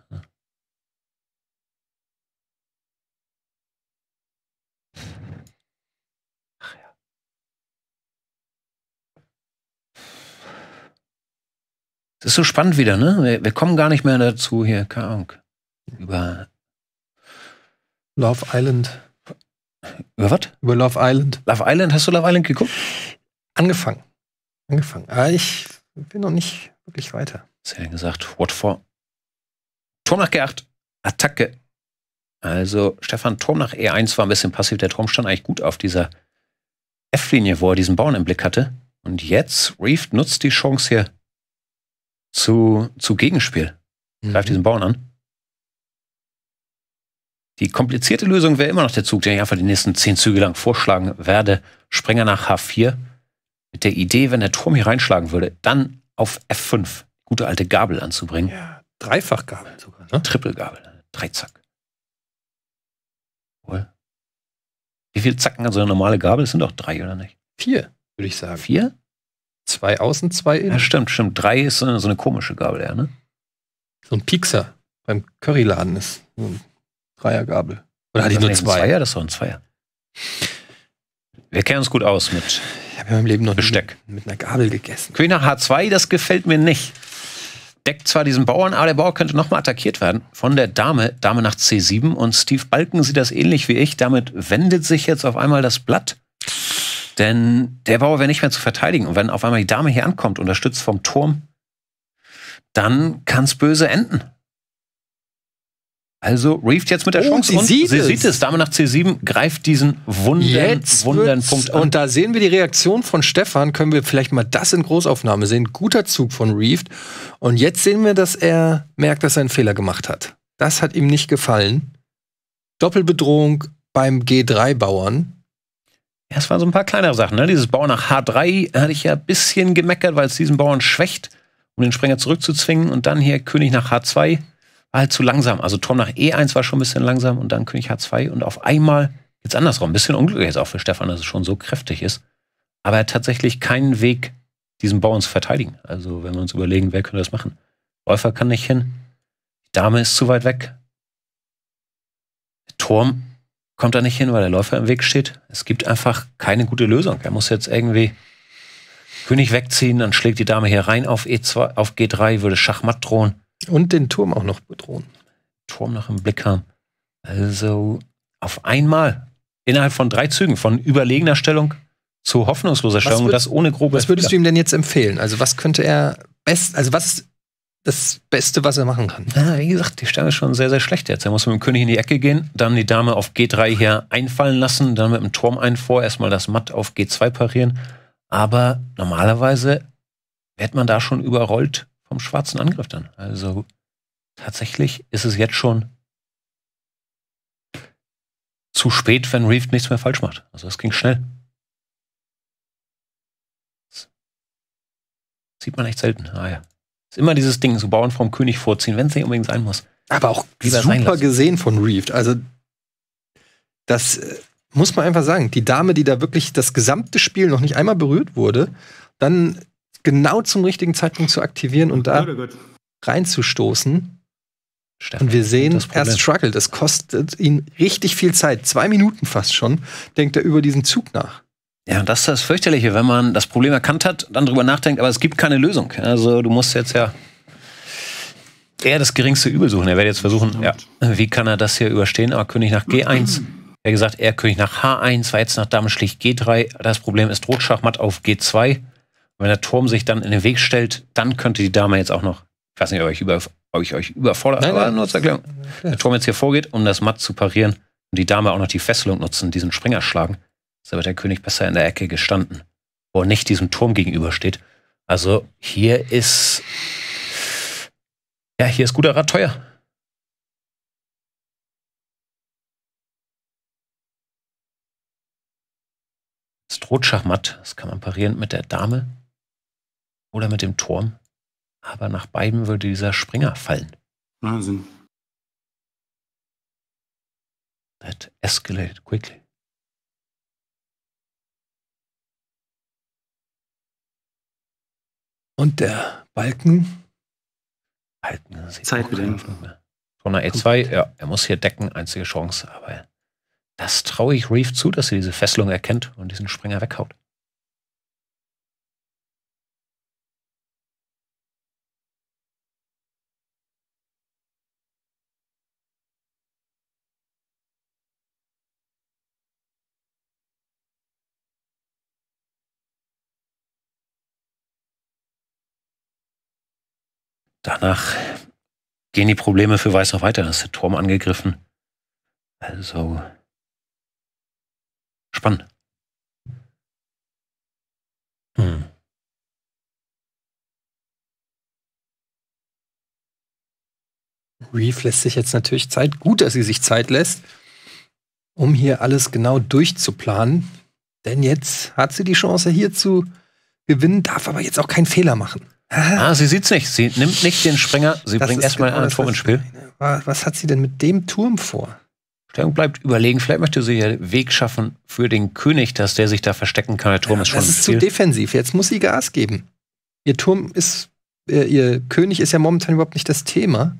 Das ist so spannend wieder, ne? Wir, wir kommen gar nicht mehr dazu hier, keine Ahnung. Über Love Island. Über was? Über Love Island. Love Island, hast du Love Island geguckt? Angefangen. Angefangen. Aber ich bin noch nicht wirklich weiter. Was hat er denn gesagt? What for? Turm nach G8. Attacke. Also Stefan Turm nach E1 war ein bisschen passiv. Der Turm stand eigentlich gut auf dieser F-Linie, wo er diesen Bauern im Blick hatte. Und jetzt Reef nutzt die Chance hier zu, zu Gegenspiel. Mhm. Greif diesen Bauern an. Die komplizierte Lösung wäre immer noch der Zug, den ich einfach die nächsten zehn Züge lang vorschlagen werde. Sprenger nach H4. Mit der Idee, wenn der Turm hier reinschlagen würde, dann auf F5 gute alte Gabel anzubringen. Ja, Dreifachgabel sogar, ne? Trippelgabel. Dreizack. Wohl. Wie viel Zacken hat so eine normale Gabel? Das sind doch drei, oder nicht? Vier, würde ich sagen. Vier? Zwei außen, zwei innen. Ja, stimmt, stimmt. Drei ist so eine, so eine komische Gabel, ja, ne? So ein Piekser beim Curryladen ist so ein Dreiergabel. Oder hatte ich nur zwei? Zweier, das ist doch ein Zweier. Wir kennen uns gut aus mit Ich habe in meinem Leben noch Besteck. Mit, mit einer Gabel gegessen. König H2, das gefällt mir nicht. Deckt zwar diesen Bauern, aber der Bauer könnte nochmal attackiert werden von der Dame, Dame nach C7. Und Steve Balken sieht das ähnlich wie ich. Damit wendet sich jetzt auf einmal das Blatt. Denn der Bauer wäre nicht mehr zu verteidigen. Und wenn auf einmal die Dame hier ankommt, unterstützt vom Turm, dann kann es böse enden. Also Reeft jetzt mit der oh, Chance. Sie, und sieht, sie es. sieht es. Dame nach C7 greift diesen wunden, wunden an. Und da sehen wir die Reaktion von Stefan. Können wir vielleicht mal das in Großaufnahme sehen? Guter Zug von Reeft. Und jetzt sehen wir, dass er merkt, dass er einen Fehler gemacht hat. Das hat ihm nicht gefallen. Doppelbedrohung beim G3-Bauern. Ja, es waren so ein paar kleinere Sachen. Ne? Dieses Bau nach H3 hatte ich ja ein bisschen gemeckert, weil es diesen Bauern schwächt, um den Sprenger zurückzuzwingen. Und dann hier König nach H2 war halt zu langsam. Also Turm nach E1 war schon ein bisschen langsam und dann König H2. Und auf einmal geht's andersrum. Ein bisschen unglücklich jetzt auch für Stefan, dass es schon so kräftig ist. Aber er hat tatsächlich keinen Weg, diesen Bauern zu verteidigen. Also wenn wir uns überlegen, wer könnte das machen. Läufer kann nicht hin. Dame ist zu weit weg. Turm kommt er nicht hin, weil der Läufer im Weg steht. Es gibt einfach keine gute Lösung. Er muss jetzt irgendwie König wegziehen, dann schlägt die Dame hier rein auf, E2, auf G3, würde Schachmatt drohen. Und den Turm auch noch bedrohen. Turm noch im Blick haben. Also auf einmal, innerhalb von drei Zügen, von überlegener Stellung zu hoffnungsloser Stellung würd, und das ohne grobe. Was würdest Fehler. du ihm denn jetzt empfehlen? Also was könnte er best, also was das Beste, was er machen kann. Ja, wie gesagt, die Sterne ist schon sehr, sehr schlecht jetzt. Er muss mit dem König in die Ecke gehen, dann die Dame auf G3 hier einfallen lassen, dann mit dem Turm ein vor, erstmal das Matt auf G2 parieren. Aber normalerweise wird man da schon überrollt vom schwarzen Angriff dann. Also tatsächlich ist es jetzt schon zu spät, wenn Reef nichts mehr falsch macht. Also es ging schnell. Das sieht man echt selten. Ah ja. Ist immer dieses Ding, so Bauern vom König vorziehen, wenn es nicht unbedingt sein muss. Aber auch Lieber super gesehen von Reeved. Also, das äh, muss man einfach sagen. Die Dame, die da wirklich das gesamte Spiel noch nicht einmal berührt wurde, dann genau zum richtigen Zeitpunkt zu aktivieren und da reinzustoßen. Stern, und wir sehen, er struggelt. Es kostet ihn richtig viel Zeit. Zwei Minuten fast schon, denkt er über diesen Zug nach. Ja, das ist das Fürchterliche, wenn man das Problem erkannt hat, dann drüber nachdenkt, aber es gibt keine Lösung. Also du musst jetzt ja eher das geringste Übel suchen. Er wird jetzt versuchen, ja, wie kann er das hier überstehen? Aber König nach G1. Er gesagt, er König nach H1, war jetzt nach Dame schlicht G3. Das Problem ist Rotschachmatt auf G2. wenn der Turm sich dann in den Weg stellt, dann könnte die Dame jetzt auch noch, ich weiß nicht, ob ich, über, ob ich euch überfordert, nein, aber nein, nur zur Erklärung. Der Turm jetzt hier vorgeht, um das Matt zu parieren und die Dame auch noch die Fesselung nutzen, diesen Springer schlagen ist aber der König besser in der Ecke gestanden, wo er nicht diesem Turm gegenübersteht. Also hier ist, ja, hier ist guter Rat teuer. Das droht Schachmatt, das kann man parieren mit der Dame oder mit dem Turm. Aber nach beiden würde dieser Springer fallen. Wahnsinn. That escalated quickly. Und der Balken. Halten, ne, Zeit bedingt. Corner E2, ja, er muss hier decken, einzige Chance, aber das traue ich Reef zu, dass er diese Fesselung erkennt und diesen Springer weghaut. Danach gehen die Probleme für Weiß noch weiter. Dann ist der Turm angegriffen. Also spannend. Hm. Reef lässt sich jetzt natürlich Zeit. Gut, dass sie sich Zeit lässt, um hier alles genau durchzuplanen. Denn jetzt hat sie die Chance, hier zu gewinnen, darf aber jetzt auch keinen Fehler machen. Ah, sie sieht's nicht. Sie nimmt nicht den Springer, sie das bringt erstmal genau einen Turm ins Spiel. Was hat sie denn mit dem Turm vor? Stellung bleibt überlegen. Vielleicht möchte sie ja Weg schaffen für den König, dass der sich da verstecken kann. Der Turm ja, ist schon. Das ist zu defensiv. Jetzt muss sie Gas geben. Ihr Turm ist, äh, ihr König ist ja momentan überhaupt nicht das Thema.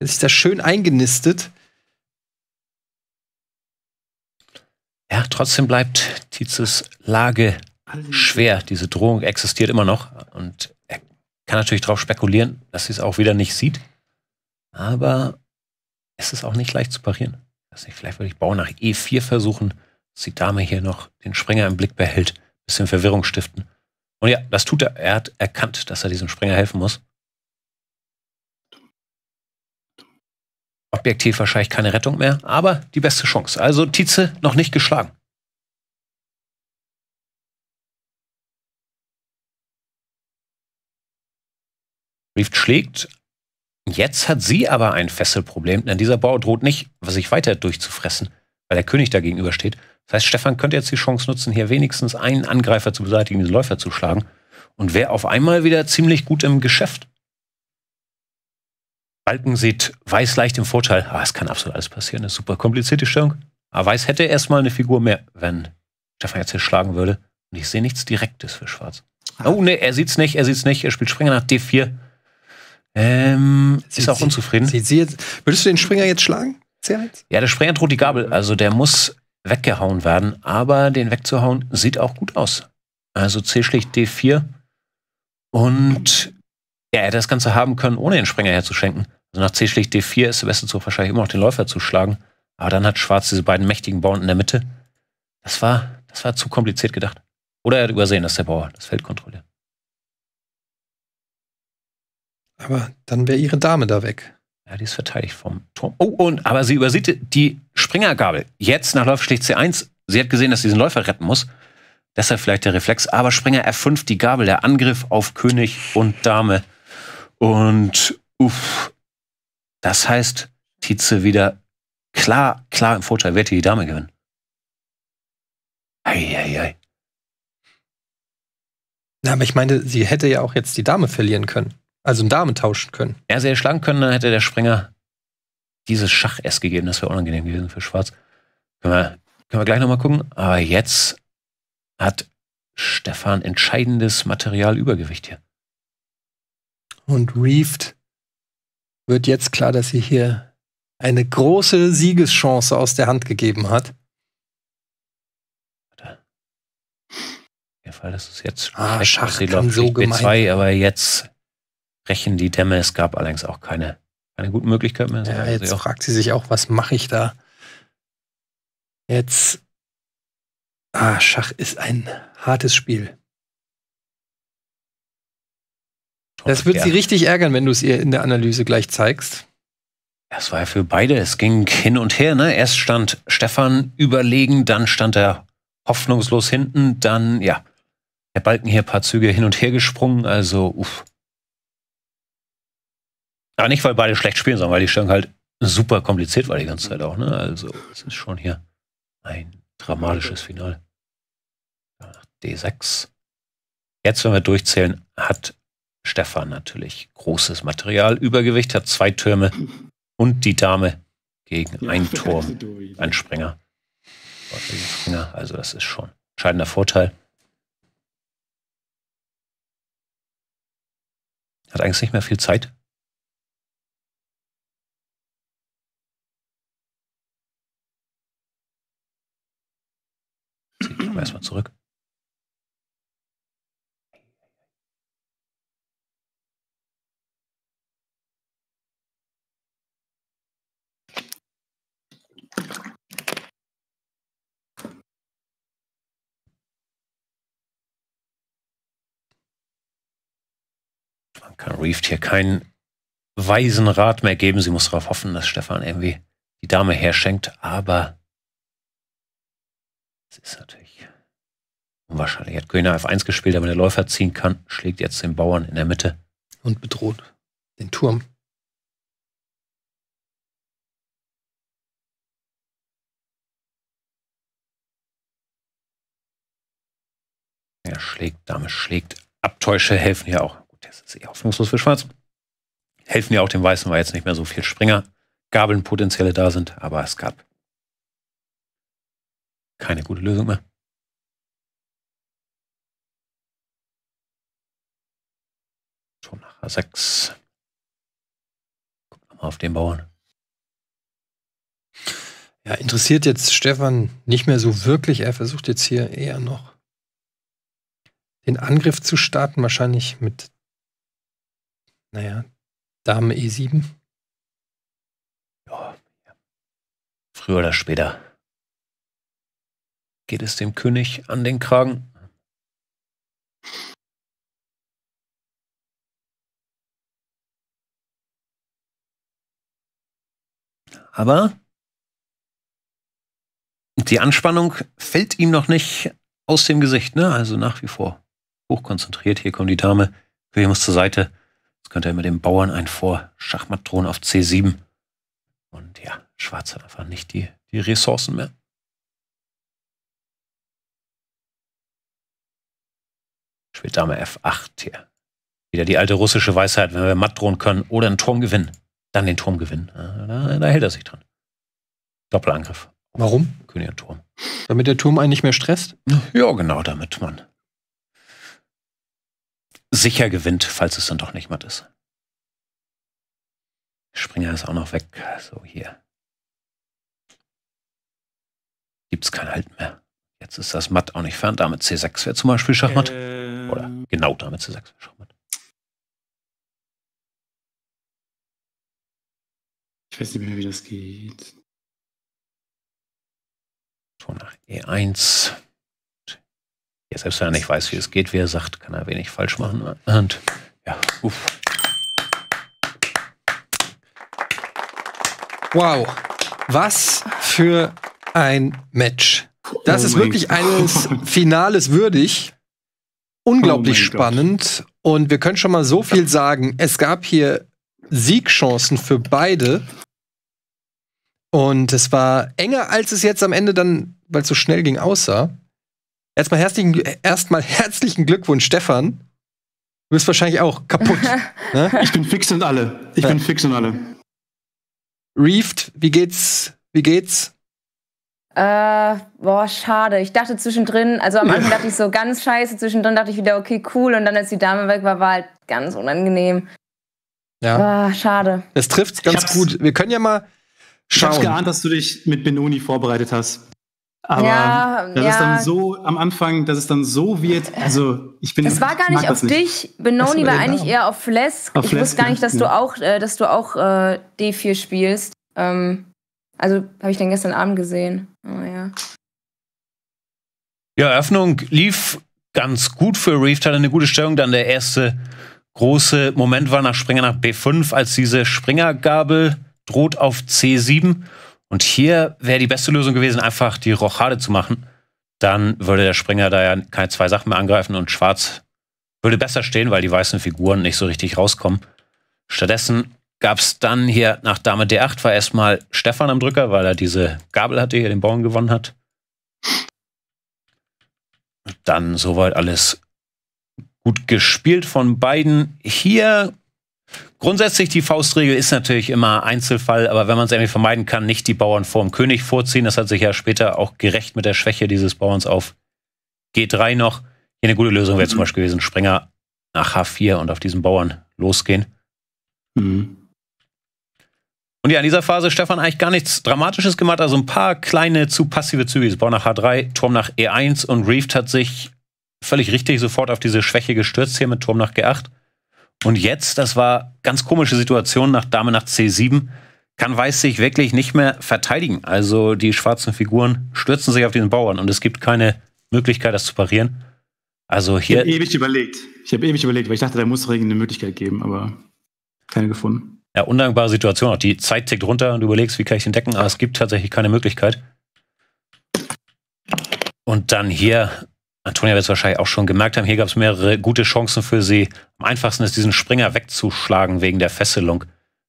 Er ist da schön eingenistet. Ja, trotzdem bleibt Tizes Lage schwer. Diese Drohung existiert immer noch. Und kann natürlich darauf spekulieren, dass sie es auch wieder nicht sieht. Aber es ist auch nicht leicht zu parieren. Weiß nicht, vielleicht würde ich Bauer nach E4 versuchen, dass die Dame hier noch den Springer im Blick behält, bisschen Verwirrung stiften. Und ja, das tut er. Er hat erkannt, dass er diesem Springer helfen muss. Objektiv wahrscheinlich keine Rettung mehr, aber die beste Chance. Also Tietze noch nicht geschlagen. Brieft schlägt. Jetzt hat sie aber ein Fesselproblem, denn dieser Bauer droht nicht, sich weiter durchzufressen, weil der König dagegenüber steht. Das heißt, Stefan könnte jetzt die Chance nutzen, hier wenigstens einen Angreifer zu beseitigen, diesen Läufer zu schlagen und wäre auf einmal wieder ziemlich gut im Geschäft. Balken sieht Weiß leicht im Vorteil. Ah, es kann absolut alles passieren. Eine super komplizierte Stellung. Aber Weiß hätte erstmal eine Figur mehr, wenn Stefan jetzt hier schlagen würde. Und ich sehe nichts Direktes für Schwarz. Ah. Oh, ne, er sieht's nicht, er sieht's nicht. Er spielt Springer nach D4. Ähm, ist sie, auch unzufrieden. Sie, sie jetzt, würdest du den Springer jetzt schlagen? C1? Ja, der Springer droht die Gabel. Also der muss weggehauen werden. Aber den wegzuhauen sieht auch gut aus. Also C schlicht D4. Und ja, er hätte das Ganze haben können, ohne den Springer herzuschenken. Also nach C schlicht D4 ist der beste Zug wahrscheinlich immer noch den Läufer zu schlagen. Aber dann hat Schwarz diese beiden mächtigen Bauern in der Mitte. Das war, das war zu kompliziert gedacht. Oder er hat übersehen, dass der Bauer das Feld kontrolliert. Aber dann wäre ihre Dame da weg. Ja, die ist verteidigt vom Turm. Oh, und aber sie übersieht die Springergabel. Jetzt nach Läuferstich C1. Sie hat gesehen, dass sie diesen Läufer retten muss. Deshalb vielleicht der Reflex. Aber Springer F5, die Gabel, der Angriff auf König und Dame. Und uff. Das heißt, Tietze wieder klar, klar im Vorteil. Wer hätte die Dame gewinnen? Eieiei. Na, aber ich meine, sie hätte ja auch jetzt die Dame verlieren können. Also einen Damen tauschen können. Er also hätte er schlagen können, dann hätte der Sprenger dieses Schach-S gegeben. Das wäre unangenehm gewesen für Schwarz. Können wir, können wir gleich nochmal gucken. Aber jetzt hat Stefan entscheidendes Material Materialübergewicht hier. Und Reeft wird jetzt klar, dass sie hier eine große Siegeschance aus der Hand gegeben hat. Der Fall, dass es jetzt ah, Schach kann so gemein. B2, aber jetzt brechen die Dämme. Es gab allerdings auch keine, keine guten Möglichkeiten mehr. Ja, also jetzt fragt sie sich auch, was mache ich da? Jetzt. Ah, Schach ist ein hartes Spiel. Das wird sie richtig ärgern, wenn du es ihr in der Analyse gleich zeigst. Es war ja für beide. Es ging hin und her. Ne? Erst stand Stefan überlegen, dann stand er hoffnungslos hinten, dann, ja, der Balken hier ein paar Züge hin und her gesprungen. Also, uff. Aber nicht, weil beide schlecht spielen, sondern weil die Stellung halt super kompliziert war die ganze Zeit auch. Ne? Also es ist schon hier ein dramatisches Finale. D6. Jetzt, wenn wir durchzählen, hat Stefan natürlich großes Material. Übergewicht hat zwei Türme und die Dame gegen ja, einen also Turm. Ein Springer. Also das ist schon ein entscheidender Vorteil. Hat eigentlich nicht mehr viel Zeit. wir hm. erstmal zurück. Man kann Reeft hier keinen weisen Rat mehr geben. Sie muss darauf hoffen, dass Stefan irgendwie die Dame herschenkt, aber es ist natürlich. Wahrscheinlich Hat König F1 gespielt, aber der Läufer ziehen kann, schlägt jetzt den Bauern in der Mitte. Und bedroht den Turm. Er schlägt, Dame schlägt. Abtäusche helfen ja auch. Gut, das ist eh hoffnungslos für Schwarz. Helfen ja auch dem Weißen, weil jetzt nicht mehr so viel Springer, Gabeln, Potenziale da sind, aber es gab keine gute Lösung mehr. 6 Guck nochmal auf den Bauern. Ja, interessiert jetzt Stefan nicht mehr so wirklich. Er versucht jetzt hier eher noch den Angriff zu starten, wahrscheinlich mit, naja, Dame E7. Ja, früher oder später geht es dem König an den Kragen. aber die Anspannung fällt ihm noch nicht aus dem Gesicht, ne? Also nach wie vor hochkonzentriert. Hier kommt die Dame. König muss zur Seite. Jetzt könnte er mit dem Bauern ein vor. Schachmatt drohen auf C7. Und ja, Schwarz hat einfach nicht die, die Ressourcen mehr. Spielt Dame F8 hier. Wieder die alte russische Weisheit, wenn wir matt drohen können oder einen Turm gewinnen, dann den Turm gewinnen. Da, da hält er sich dran. Doppelangriff. Warum? König und Turm. Damit der Turm einen nicht mehr stresst? Ja, genau, damit man sicher gewinnt, falls es dann doch nicht matt ist. Springer ist auch noch weg. So, hier. Gibt's kein Halt mehr. Jetzt ist das Matt auch nicht fern. Damit C6 wäre zum Beispiel Schachmatt. Äh. Oder genau damit C6 wäre Schachmatt. Ich weiß nicht mehr, wie das geht. So nach E1. Ja, selbst wenn er nicht weiß, wie es geht, wie er sagt, kann er wenig falsch machen. Und ja, uff. Wow, was für ein Match. Das oh ist wirklich eines Finales würdig. Unglaublich oh spannend. Gott. Und wir können schon mal so viel sagen. Es gab hier Siegchancen für beide. Und es war enger, als es jetzt am Ende dann, weil es so schnell ging, aussah. Erstmal herzlichen, erstmal herzlichen Glückwunsch, Stefan. Du bist wahrscheinlich auch kaputt. ne? Ich bin fix und alle. Ich ja. bin fix und alle. Reeft, wie geht's? Wie geht's? Äh, boah, schade. Ich dachte zwischendrin, also am Anfang dachte ich so ganz scheiße, zwischendrin dachte ich wieder, okay, cool. Und dann, als die Dame weg war, war halt ganz unangenehm. Ja. Ah, schade. Es trifft ganz gut. Wir können ja mal schauen. Ich hab's geahnt, dass du dich mit Benoni vorbereitet hast. Aber ja, das ja. ist dann so am Anfang, dass es dann so wird. Also ich bin. Es war gar nicht auf nicht. dich. Benoni war eigentlich eher auf Flesk. Auf ich Flesk, wusste gar nicht, dass ja. du auch, äh, dass du auch äh, D4 spielst. Ähm, also habe ich dann gestern Abend gesehen. Oh, ja. ja, Eröffnung lief ganz gut für Reef, hatte eine gute Stellung, dann der erste große Moment war nach Springer nach B5, als diese Springergabel droht auf C7. Und hier wäre die beste Lösung gewesen, einfach die Rochade zu machen. Dann würde der Springer da ja keine zwei Sachen mehr angreifen und Schwarz würde besser stehen, weil die weißen Figuren nicht so richtig rauskommen. Stattdessen gab es dann hier nach Dame D8 war erstmal Stefan am Drücker, weil er diese Gabel hatte, hier den Bauern gewonnen hat. Dann soweit alles Gut gespielt von beiden. Hier grundsätzlich die Faustregel ist natürlich immer Einzelfall, aber wenn man es irgendwie vermeiden kann, nicht die Bauern vorm König vorziehen. Das hat sich ja später auch gerecht mit der Schwäche dieses Bauerns auf G3 noch. Hier eine gute Lösung wäre mhm. zum Beispiel gewesen, Springer nach H4 und auf diesen Bauern losgehen. Mhm. Und ja, in dieser Phase Stefan eigentlich gar nichts Dramatisches gemacht, also ein paar kleine zu passive Züge. Bau nach H3, Turm nach E1 und Reeft hat sich völlig richtig sofort auf diese Schwäche gestürzt hier mit Turm nach G8. Und jetzt, das war ganz komische Situation nach Dame nach C7, kann Weiß sich wirklich nicht mehr verteidigen. Also die schwarzen Figuren stürzen sich auf den Bauern und es gibt keine Möglichkeit, das zu parieren. Also hier. Ich habe ewig überlegt. Ich habe ewig überlegt, weil ich dachte, da muss Regen eine Möglichkeit geben, aber keine gefunden. Ja, undankbare Situation. Auch die Zeit tickt runter und du überlegst, wie kann ich den decken, aber es gibt tatsächlich keine Möglichkeit. Und dann hier Antonia wird es wahrscheinlich auch schon gemerkt haben, hier gab es mehrere gute Chancen für sie. Am einfachsten ist, diesen Springer wegzuschlagen wegen der Fesselung.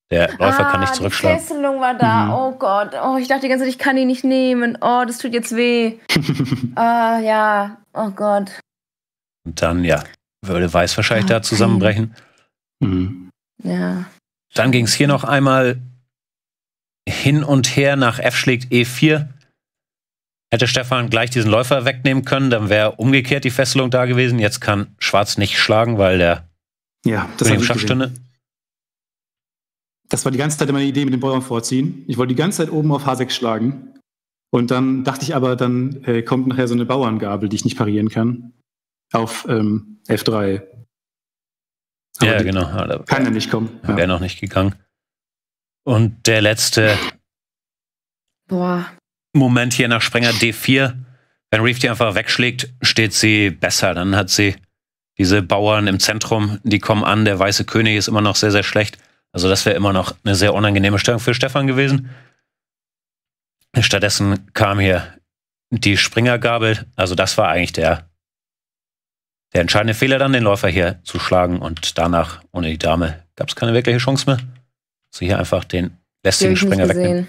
Der Läufer ah, kann nicht ah, zurückschlagen. Die Fesselung war da. Mhm. Oh Gott. Oh, ich dachte die ganze Zeit, ich kann ihn nicht nehmen. Oh, das tut jetzt weh. ah, ja. Oh Gott. Und dann, ja, würde Weiß wahrscheinlich okay. da zusammenbrechen. Mhm. Ja. Dann ging es hier noch einmal hin und her nach F schlägt E4. Hätte Stefan gleich diesen Läufer wegnehmen können, dann wäre umgekehrt die Fesselung da gewesen. Jetzt kann Schwarz nicht schlagen, weil der ja, das im Schach stünde. Das war die ganze Zeit meine Idee mit dem Bauern vorziehen. Ich wollte die ganze Zeit oben auf H6 schlagen. Und dann dachte ich aber, dann äh, kommt nachher so eine Bauerngabel, die ich nicht parieren kann, auf ähm, F3. Aber ja, genau. Ja, kann er nicht kommen. Wäre ja. noch nicht gegangen. Und der letzte. Boah. Moment hier nach Sprenger D4. Wenn Reef die einfach wegschlägt, steht sie besser. Dann hat sie diese Bauern im Zentrum, die kommen an. Der weiße König ist immer noch sehr, sehr schlecht. Also das wäre immer noch eine sehr unangenehme Stellung für Stefan gewesen. Stattdessen kam hier die Springergabel. Also das war eigentlich der, der entscheidende Fehler dann, den Läufer hier zu schlagen. Und danach, ohne die Dame, gab es keine wirkliche Chance mehr. So also hier einfach den lästigen Springer wegnehmen.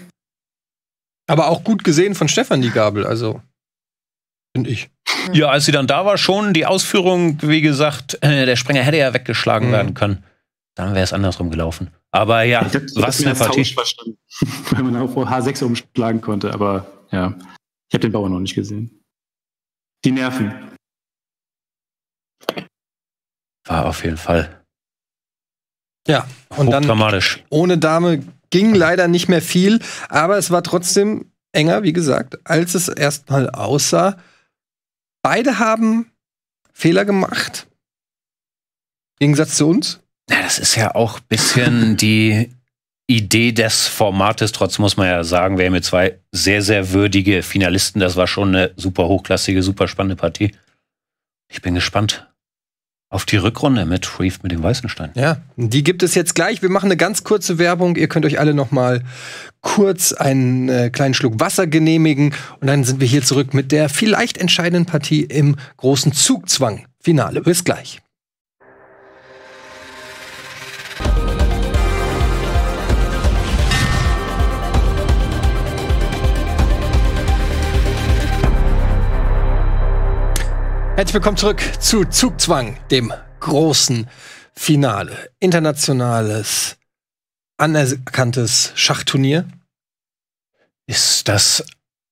Aber auch gut gesehen von Stefan die Gabel, also finde ich. Ja, als sie dann da war, schon die Ausführung, wie gesagt, äh, der Sprenger hätte ja weggeschlagen mhm. werden können. Dann wäre es andersrum gelaufen. Aber ja, ich hab, was ich eine Partie. verstanden, wenn man auf H6 umschlagen konnte, aber ja, ich habe den Bauer noch nicht gesehen. Die Nerven. War auf jeden Fall. Ja, und dann ohne Dame ging leider nicht mehr viel, aber es war trotzdem enger, wie gesagt, als es erstmal aussah. Beide haben Fehler gemacht. Im Gegensatz zu uns. Ja, das ist ja auch ein bisschen die Idee des Formates. Trotzdem muss man ja sagen, wir haben hier zwei sehr, sehr würdige Finalisten. Das war schon eine super hochklassige, super spannende Partie. Ich bin gespannt auf die Rückrunde mit Reef mit dem weißen Stein. Ja, die gibt es jetzt gleich. Wir machen eine ganz kurze Werbung. Ihr könnt euch alle noch mal kurz einen äh, kleinen Schluck Wasser genehmigen und dann sind wir hier zurück mit der vielleicht entscheidenden Partie im großen Zugzwang Finale. Bis gleich. Herzlich willkommen zurück zu Zugzwang, dem großen Finale. Internationales, anerkanntes Schachturnier. Ist das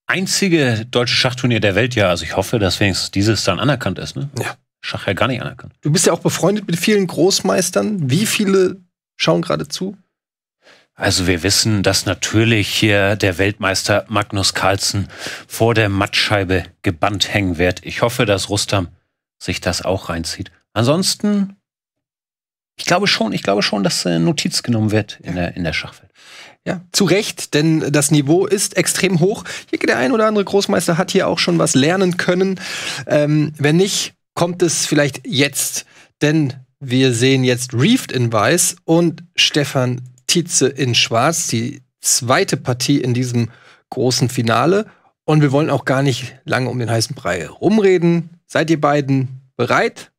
einzige deutsche Schachturnier der Welt, ja. Also ich hoffe, dass wenigstens dieses dann anerkannt ist, ne? Ja. Schach ja gar nicht anerkannt. Du bist ja auch befreundet mit vielen Großmeistern. Wie viele schauen gerade zu? Also wir wissen, dass natürlich hier der Weltmeister Magnus Carlsen vor der Mattscheibe gebannt hängen wird. Ich hoffe, dass Rustam sich das auch reinzieht. Ansonsten, ich glaube schon, ich glaube schon, dass äh, Notiz genommen wird in der, in der Schachwelt. Ja, zu Recht, denn das Niveau ist extrem hoch. Hier, der ein oder andere Großmeister hat hier auch schon was lernen können. Ähm, wenn nicht, kommt es vielleicht jetzt, denn wir sehen jetzt Reefed in Weiß und Stefan Tize in Schwarz, die zweite Partie in diesem großen Finale. Und wir wollen auch gar nicht lange um den heißen Brei rumreden. Seid ihr beiden bereit?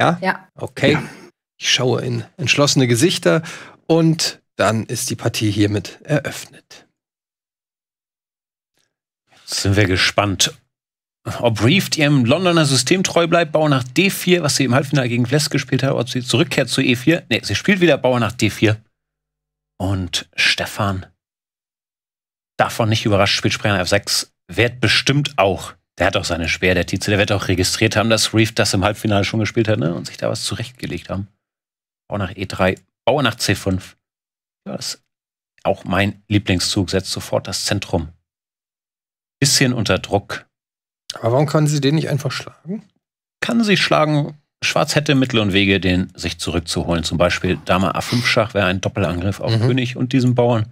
Ja? Ja. Okay. Ja. Ich schaue in entschlossene Gesichter und dann ist die Partie hiermit eröffnet. Jetzt sind wir gespannt, ob Reef ihrem Londoner System treu bleibt, Bauer nach D4, was sie im Halbfinale gegen Flesk gespielt hat, ob sie zurückkehrt zu E4. Ne, sie spielt wieder Bauer nach D4. Und Stefan, davon nicht überrascht, spielt Springer f 6, wird bestimmt auch. Der hat auch seine Schwer, der Tietze, der wird auch registriert haben, dass Reef das im Halbfinale schon gespielt hat ne? und sich da was zurechtgelegt haben. Bauer nach E3, Bauer nach C5. Ja, das ist auch mein Lieblingszug, setzt sofort das Zentrum. Bisschen unter Druck. Aber warum kann sie den nicht einfach schlagen? Kann sie schlagen, Schwarz hätte Mittel und Wege, den sich zurückzuholen. Zum Beispiel Dame A5 Schach wäre ein Doppelangriff auf mhm. König und diesen Bauern.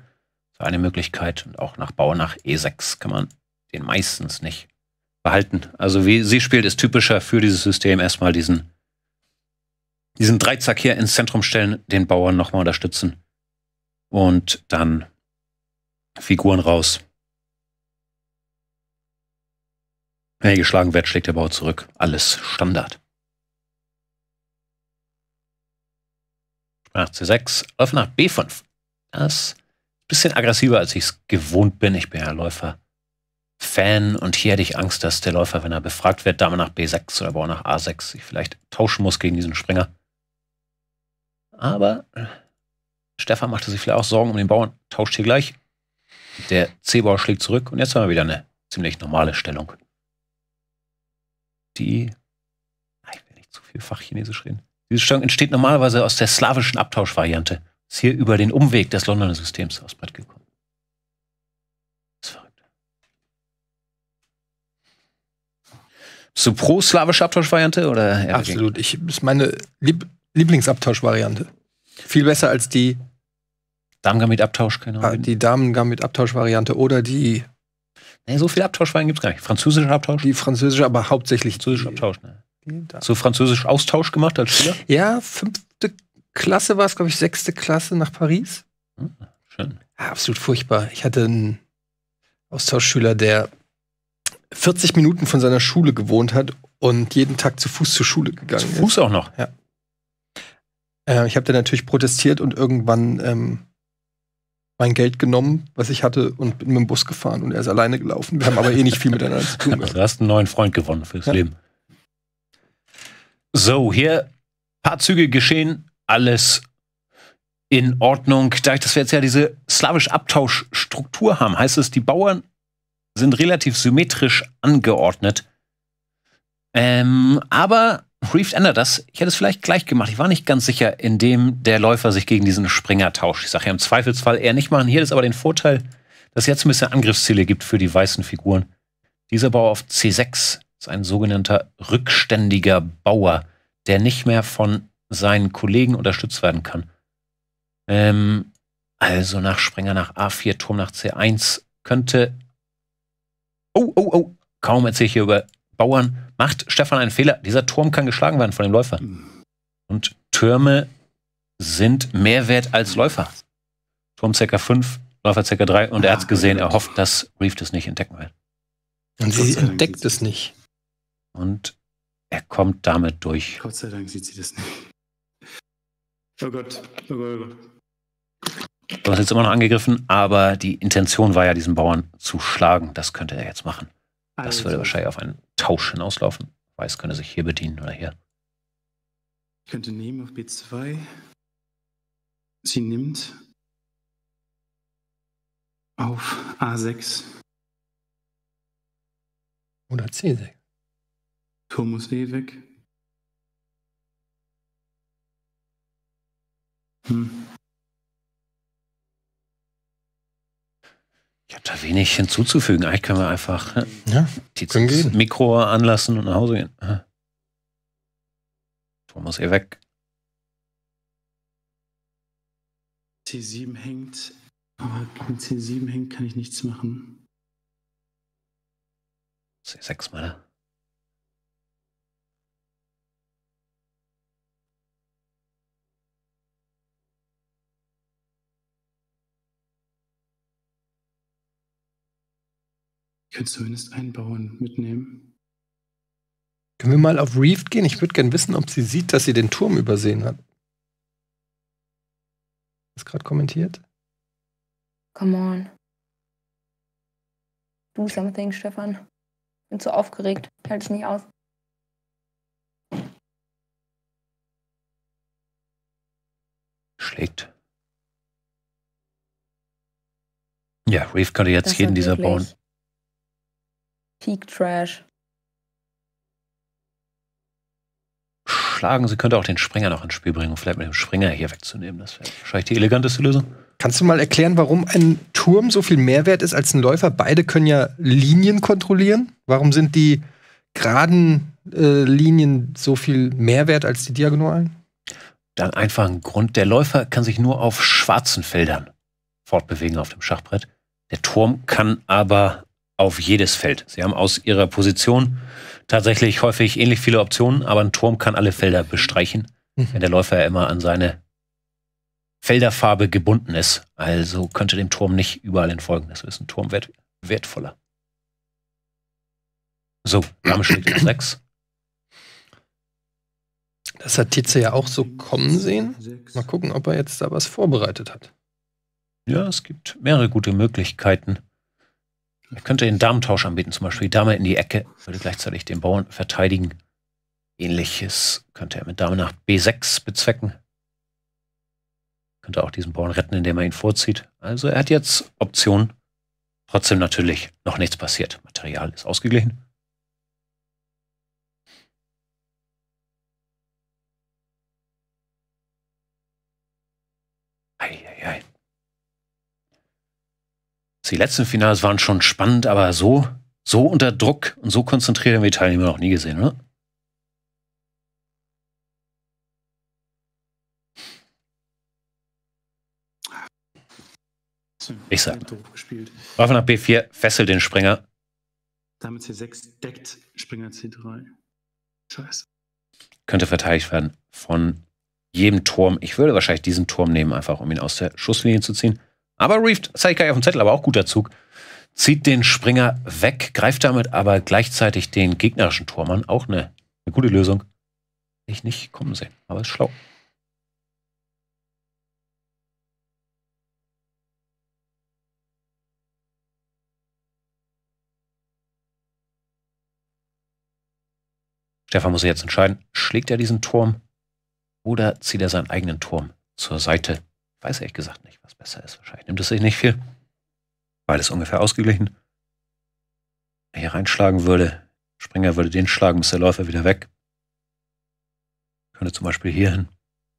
Für eine Möglichkeit. Und auch nach Bauer nach E6 kann man den meistens nicht behalten. Also wie sie spielt, ist typischer für dieses System erstmal diesen, diesen Dreizack hier ins Zentrum stellen, den Bauern nochmal unterstützen und dann Figuren raus. Wenn er geschlagen wird, schlägt der Bauer zurück. Alles Standard. nach C6, Läufer nach B5. Das ist ein bisschen aggressiver, als ich es gewohnt bin. Ich bin ja Läufer. Fan und hier hätte ich Angst, dass der Läufer, wenn er befragt wird, Dame nach B6 oder Bauer nach A6, sich vielleicht tauschen muss gegen diesen Springer. Aber äh, Stefan machte sich vielleicht auch Sorgen um den Bauern, tauscht hier gleich. Der C-Bauer schlägt zurück und jetzt haben wir wieder eine ziemlich normale Stellung. Die. Ah, ich will nicht zu viel Fachchinesisch reden. Diese Steuerung entsteht normalerweise aus der slawischen Abtauschvariante. Ist hier über den Umweg des Londoner Systems aus Brett gekommen. Das ist verrückt. Bist du pro slawische Abtauschvariante oder? Ja, Absolut. Ich, das ist meine Lieb Lieblingsabtauschvariante. Viel besser als die damen abtausch keine Ahnung. Ah, die damen gamit oder die. Nee, so viele Abtauschvarianten gibt es gar nicht. Französischer Abtausch? Die französische, aber hauptsächlich. Französischer Abtausch, ne? So französisch Austausch gemacht als Schüler? Ja, fünfte Klasse war es, glaube ich, sechste Klasse nach Paris. Hm, schön. Ja, absolut furchtbar. Ich hatte einen Austauschschüler, der 40 Minuten von seiner Schule gewohnt hat und jeden Tag zu Fuß zur Schule gegangen ist. Zu Fuß auch noch? Ja. Äh, ich habe dann natürlich protestiert und irgendwann ähm, mein Geld genommen, was ich hatte, und bin mit dem Bus gefahren und er ist alleine gelaufen. Wir haben aber eh nicht viel miteinander zu tun Du hast einen neuen Freund gewonnen fürs ja. Leben. So, hier paar Züge geschehen, alles in Ordnung. Dadurch, dass wir jetzt ja diese slawische Abtauschstruktur haben, heißt es, die Bauern sind relativ symmetrisch angeordnet. Ähm, aber Reef ändert das. Ich hätte es vielleicht gleich gemacht. Ich war nicht ganz sicher, indem der Läufer sich gegen diesen Springer tauscht. Ich sage ja im Zweifelsfall eher nicht machen. Hier ist aber den Vorteil, dass es jetzt ein bisschen Angriffsziele gibt für die weißen Figuren. Dieser Bauer auf C6 ist ein sogenannter rückständiger Bauer, der nicht mehr von seinen Kollegen unterstützt werden kann. Ähm, also nach Sprenger nach A4, Turm, nach C1 könnte. Oh, oh, oh, kaum erzähle ich hier über Bauern. Macht Stefan einen Fehler. Dieser Turm kann geschlagen werden von dem Läufer. Und Türme sind mehr wert als Läufer. Turm ca. 5, Läufer ca. 3. Und er ah, hat es gesehen, er hofft, dass Reef das nicht entdecken wird. Und sie entdeckt es nicht. Und er kommt damit durch. Gott sei Dank sieht sie das nicht. Oh Gott, oh Gott, oh Gott. Du hast jetzt immer noch angegriffen, aber die Intention war ja, diesen Bauern zu schlagen. Das könnte er jetzt machen. Das also. würde wahrscheinlich auf einen Tausch hinauslaufen. Weiß könnte sich hier bedienen oder hier. Ich könnte nehmen auf B2. Sie nimmt auf A6. Oder C6. Turm muss eh weg. Hm. Ich habe da wenig hinzuzufügen. Eigentlich können wir einfach ne, ja, die das Mikro anlassen und nach Hause gehen. Turm muss eh weg. C7 hängt, aber wenn C7 hängt, kann ich nichts machen. C6 mal da. Können zumindest einbauen, mitnehmen. Können wir mal auf Reef gehen? Ich würde gerne wissen, ob sie sieht, dass sie den Turm übersehen hat. Ist gerade kommentiert? Come on. Do something, Stefan. Bin zu aufgeregt. Halt es nicht aus. Schlägt. Ja, Reef könnte jetzt das jeden dieser bauen. Peak Trash. Schlagen, sie könnte auch den Springer noch ins Spiel bringen, um vielleicht mit dem Springer hier wegzunehmen. Das wäre wahrscheinlich die eleganteste Lösung. Kannst du mal erklären, warum ein Turm so viel mehr wert ist als ein Läufer? Beide können ja Linien kontrollieren. Warum sind die geraden äh, Linien so viel mehr wert als die diagonalen? Dann einfach ein Grund. Der Läufer kann sich nur auf schwarzen Feldern fortbewegen auf dem Schachbrett. Der Turm kann aber auf jedes Feld. Sie haben aus ihrer Position tatsächlich häufig ähnlich viele Optionen, aber ein Turm kann alle Felder bestreichen, mhm. wenn der Läufer ja immer an seine Felderfarbe gebunden ist. Also könnte dem Turm nicht überall entfolgen. Das ist ein Turm wert wertvoller. So, Dame steht auf 6. Das hat Tietze ja auch so kommen sehen. Mal gucken, ob er jetzt da was vorbereitet hat. Ja, es gibt mehrere gute Möglichkeiten. Er könnte den Damentausch anbieten, zum Beispiel Dame in die Ecke, würde gleichzeitig den Bauern verteidigen. Ähnliches könnte er mit Dame nach B6 bezwecken. Könnte auch diesen Bauern retten, indem er ihn vorzieht. Also er hat jetzt Optionen. Trotzdem natürlich noch nichts passiert. Material ist ausgeglichen. Eieiei. Ei, ei. Die letzten Finals waren schon spannend, aber so, so unter Druck und so konzentriert haben wir die Teilnehmer noch nie gesehen, oder? Ich sag. Waffe nach B4, fesselt den Springer. Damit C6 deckt Springer C3. Scheiße. Könnte verteidigt werden von jedem Turm. Ich würde wahrscheinlich diesen Turm nehmen, einfach um ihn aus der Schusslinie zu ziehen. Aber Reefed Saikai auf dem Zettel, aber auch guter Zug. Zieht den Springer weg, greift damit aber gleichzeitig den gegnerischen Tormann. Auch eine, eine gute Lösung. Ich nicht kommen sehen, aber ist schlau. Stefan muss sich jetzt entscheiden, schlägt er diesen Turm oder zieht er seinen eigenen Turm zur Seite? weiß ehrlich gesagt nicht, was besser ist. Wahrscheinlich nimmt es sich nicht viel, weil es ungefähr ausgeglichen. Wenn Wer hier reinschlagen würde, Springer würde den schlagen, ist der Läufer wieder weg. Könnte zum Beispiel hier hin.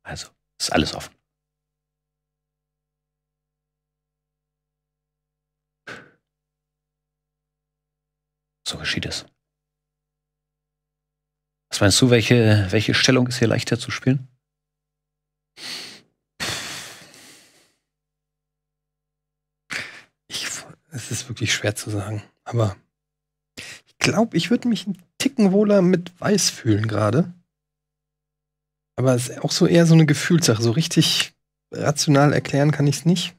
Also, ist alles offen. So geschieht es. Was meinst du, welche, welche Stellung ist hier leichter zu spielen? Es ist wirklich schwer zu sagen. Aber ich glaube, ich würde mich einen Ticken wohler mit weiß fühlen gerade. Aber es ist auch so eher so eine Gefühlssache. So richtig rational erklären kann ich es nicht.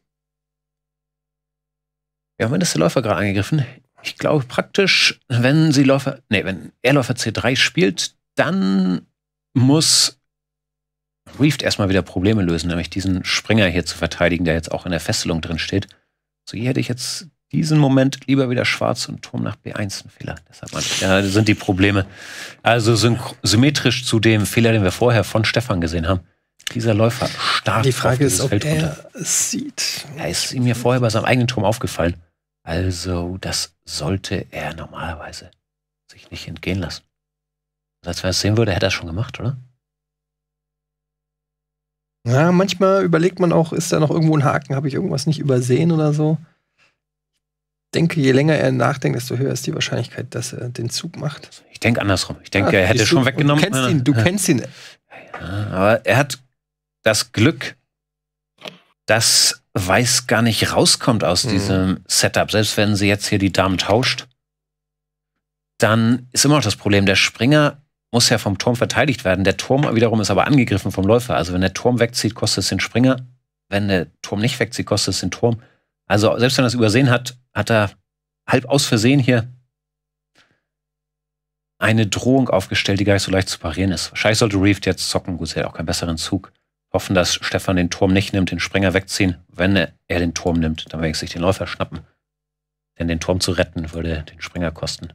Wir haben ja, das der Läufer gerade angegriffen. Ich glaube praktisch, wenn sie Läufer, nee, wenn er Läufer C3 spielt, dann muss Reeft erstmal wieder Probleme lösen, nämlich diesen Springer hier zu verteidigen, der jetzt auch in der Fesselung drin steht. So hier hätte ich jetzt diesen Moment lieber wieder schwarz und Turm nach B1 ein Fehler. Deshalb ja, sind die Probleme. Also symmetrisch zu dem Fehler, den wir vorher von Stefan gesehen haben. Dieser Läufer stark. Die Frage ist, ob Feld er runter. sieht. Er ist ihm ja vorher bei seinem eigenen Turm aufgefallen. Also, das sollte er normalerweise sich nicht entgehen lassen. Als wenn er es sehen würde, hätte er es schon gemacht, oder? Ja, manchmal überlegt man auch, ist da noch irgendwo ein Haken? Habe ich irgendwas nicht übersehen oder so? denke, je länger er nachdenkt, desto höher ist die Wahrscheinlichkeit, dass er den Zug macht. Ich denke andersrum. Ich denke, ah, er hätte schon du, weggenommen. Du kennst ne? ihn. Du kennst ihn. Ja, aber er hat das Glück, dass Weiß gar nicht rauskommt aus mhm. diesem Setup. Selbst wenn sie jetzt hier die Damen tauscht, dann ist immer noch das Problem, der Springer muss ja vom Turm verteidigt werden. Der Turm wiederum ist aber angegriffen vom Läufer. Also wenn der Turm wegzieht, kostet es den Springer. Wenn der Turm nicht wegzieht, kostet es den Turm. Also selbst wenn er es übersehen hat, hat er halb aus Versehen hier eine Drohung aufgestellt, die gar nicht so leicht zu parieren ist. Wahrscheinlich sollte Reef jetzt zocken, gut, sie hat auch keinen besseren Zug. Hoffen, dass Stefan den Turm nicht nimmt, den Springer wegziehen. Wenn er den Turm nimmt, dann werde ich den Läufer schnappen. Denn den Turm zu retten, würde den Springer kosten.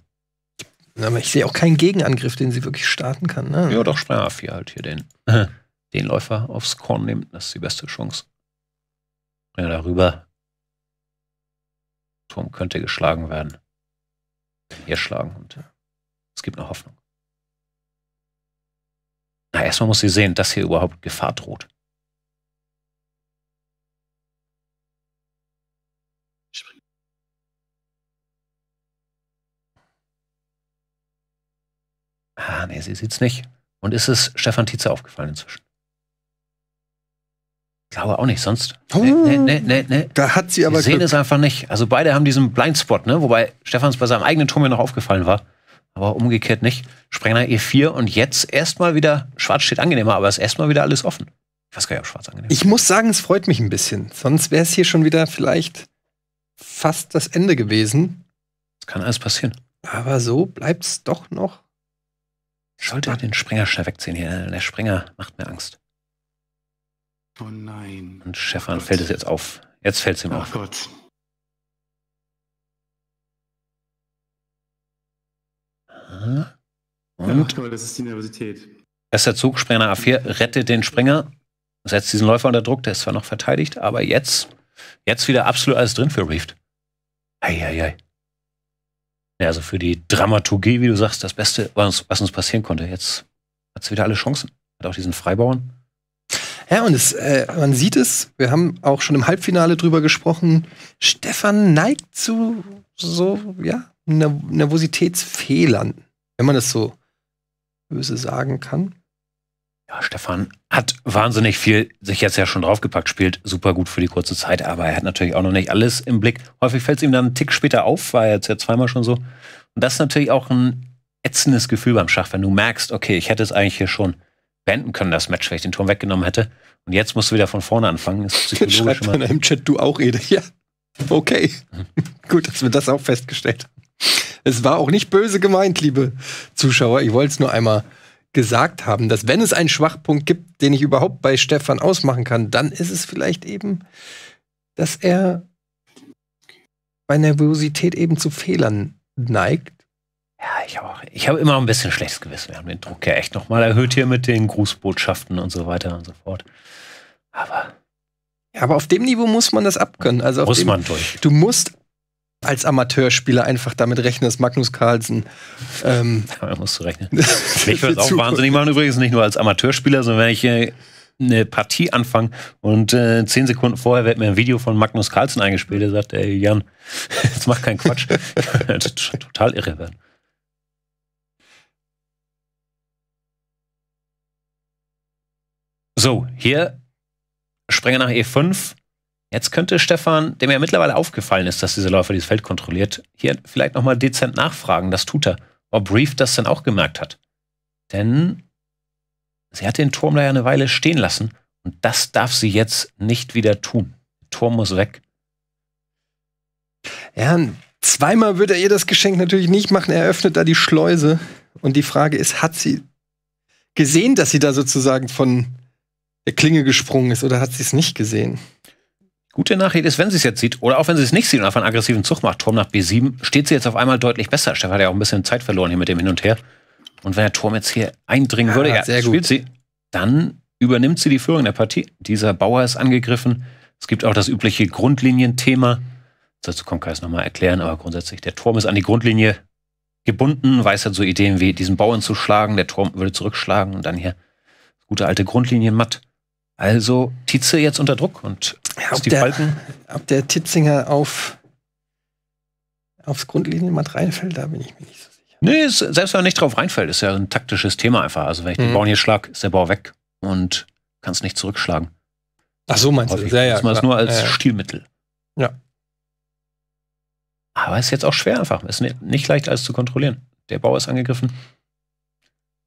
Aber ich sehe auch keinen Gegenangriff, den sie wirklich starten kann. Ne? Ja, doch, Springer 4 halt hier den, den Läufer aufs Korn nimmt. Das ist die beste Chance. Springer darüber, Turm könnte geschlagen werden. schlagen und äh, es gibt noch Hoffnung. Na, erstmal muss sie sehen, dass hier überhaupt Gefahr droht. Ah, nee, sie sieht's nicht. Und ist es Stefan Tietze aufgefallen inzwischen? Glaube auch nicht, sonst. Oh, nee, nee, nee, nee, Da hat sie aber. Wir sehen es einfach nicht. Also beide haben diesen Blindspot, ne? Wobei Stefans bei seinem eigenen Turm ja noch aufgefallen war. Aber umgekehrt nicht. Sprenger E4 und jetzt erstmal wieder, schwarz steht angenehmer, aber ist erstmal wieder alles offen. Ich weiß gar nicht, ob schwarz angenehm ist. Ich muss sagen, es freut mich ein bisschen. Sonst wäre es hier schon wieder vielleicht fast das Ende gewesen. Das kann alles passieren. Aber so bleibt es doch noch. Ich Sollte den Springer schnell wegziehen hier. Der Springer macht mir Angst. Oh nein. Und Stefan oh fällt es jetzt auf. Jetzt fällt es ihm Ach oh auf. Oh Gott. Und? Ach toll, das ist die Nervosität. Erster Zug, Springer A4, rettet den Springer, setzt diesen Läufer unter Druck, der ist zwar noch verteidigt, aber jetzt, jetzt wieder absolut alles drin für Reeft. Eieiei. Ja, also für die Dramaturgie, wie du sagst, das Beste, was uns, was uns passieren konnte. Jetzt hat es wieder alle Chancen. Hat auch diesen Freibauern. Ja, und es, äh, man sieht es, wir haben auch schon im Halbfinale drüber gesprochen, Stefan neigt zu so, ja, Nerv Nervositätsfehlern, wenn man das so böse sagen kann. Ja, Stefan hat wahnsinnig viel sich jetzt ja schon draufgepackt, spielt super gut für die kurze Zeit, aber er hat natürlich auch noch nicht alles im Blick. Häufig fällt es ihm dann einen Tick später auf, war jetzt ja zweimal schon so. Und das ist natürlich auch ein ätzendes Gefühl beim Schach, wenn du merkst, okay, ich hätte es eigentlich hier schon beenden können, das Match, wenn ich den Turm weggenommen hätte. Und jetzt musst du wieder von vorne anfangen. Das ist jetzt schreibt man im Chat, du auch, Ede. Ja, okay. Mhm. Gut, dass wir das auch festgestellt haben. Es war auch nicht böse gemeint, liebe Zuschauer. Ich wollte es nur einmal gesagt haben, dass wenn es einen Schwachpunkt gibt, den ich überhaupt bei Stefan ausmachen kann, dann ist es vielleicht eben, dass er bei Nervosität eben zu Fehlern neigt. Ja, ich habe hab immer ein bisschen schlechtes Gewissen. Wir haben den Druck ja echt nochmal erhöht hier mit den Grußbotschaften und so weiter und so fort. Aber. Ja, aber auf dem Niveau muss man das abkönnen. Also muss dem, man durch. Du musst als Amateurspieler einfach damit rechnen, dass Magnus Carlsen. Ähm, da musst du rechnen. ich würde es auch wahnsinnig machen, übrigens nicht nur als Amateurspieler, sondern wenn ich eine Partie anfange und äh, zehn Sekunden vorher wird mir ein Video von Magnus Carlsen eingespielt, der sagt, ey Jan, jetzt mach keinen Quatsch. das wird total irre werden. So, hier Sprenger nach E5. Jetzt könnte Stefan, dem ja mittlerweile aufgefallen ist, dass dieser Läufer dieses Feld kontrolliert, hier vielleicht nochmal dezent nachfragen. Das tut er. Ob Reef das dann auch gemerkt hat. Denn sie hat den Turm da ja eine Weile stehen lassen und das darf sie jetzt nicht wieder tun. Turm muss weg. Ja, zweimal würde er ihr das Geschenk natürlich nicht machen. Er öffnet da die Schleuse. Und die Frage ist, hat sie gesehen, dass sie da sozusagen von der Klinge gesprungen ist oder hat sie es nicht gesehen? Gute Nachricht ist, wenn sie es jetzt sieht, oder auch wenn sie es nicht sieht und einfach einen aggressiven Zug macht, Turm nach B7, steht sie jetzt auf einmal deutlich besser. Stefan hat ja auch ein bisschen Zeit verloren hier mit dem Hin und Her. Und wenn der Turm jetzt hier eindringen ah, würde, ja, spielt gut. sie, dann übernimmt sie die Führung der Partie. Dieser Bauer ist angegriffen. Es gibt auch das übliche Grundlinienthema. Dazu kann ich es nochmal erklären, aber grundsätzlich, der Turm ist an die Grundlinie gebunden, weiß halt so Ideen wie, diesen Bauern zu schlagen, der Turm würde zurückschlagen und dann hier gute alte Grundlinienmatt. Also Tietze jetzt unter Druck und ja, ob, die der, Falken ob der Titzinger auf, aufs Grundlinienband reinfällt, da bin ich mir nicht so sicher. Nee, ist, selbst wenn er nicht drauf reinfällt, ist ja ein taktisches Thema einfach. Also wenn ich mhm. den Bauern hier schlag, ist der Bauer weg und kann es nicht zurückschlagen. Ach so meinst Häufig du? Ja, ja, das ist nur als ja, ja. Stilmittel. Ja. Aber es ist jetzt auch schwer einfach. Es Ist nicht leicht, alles zu kontrollieren. Der Bauer ist angegriffen.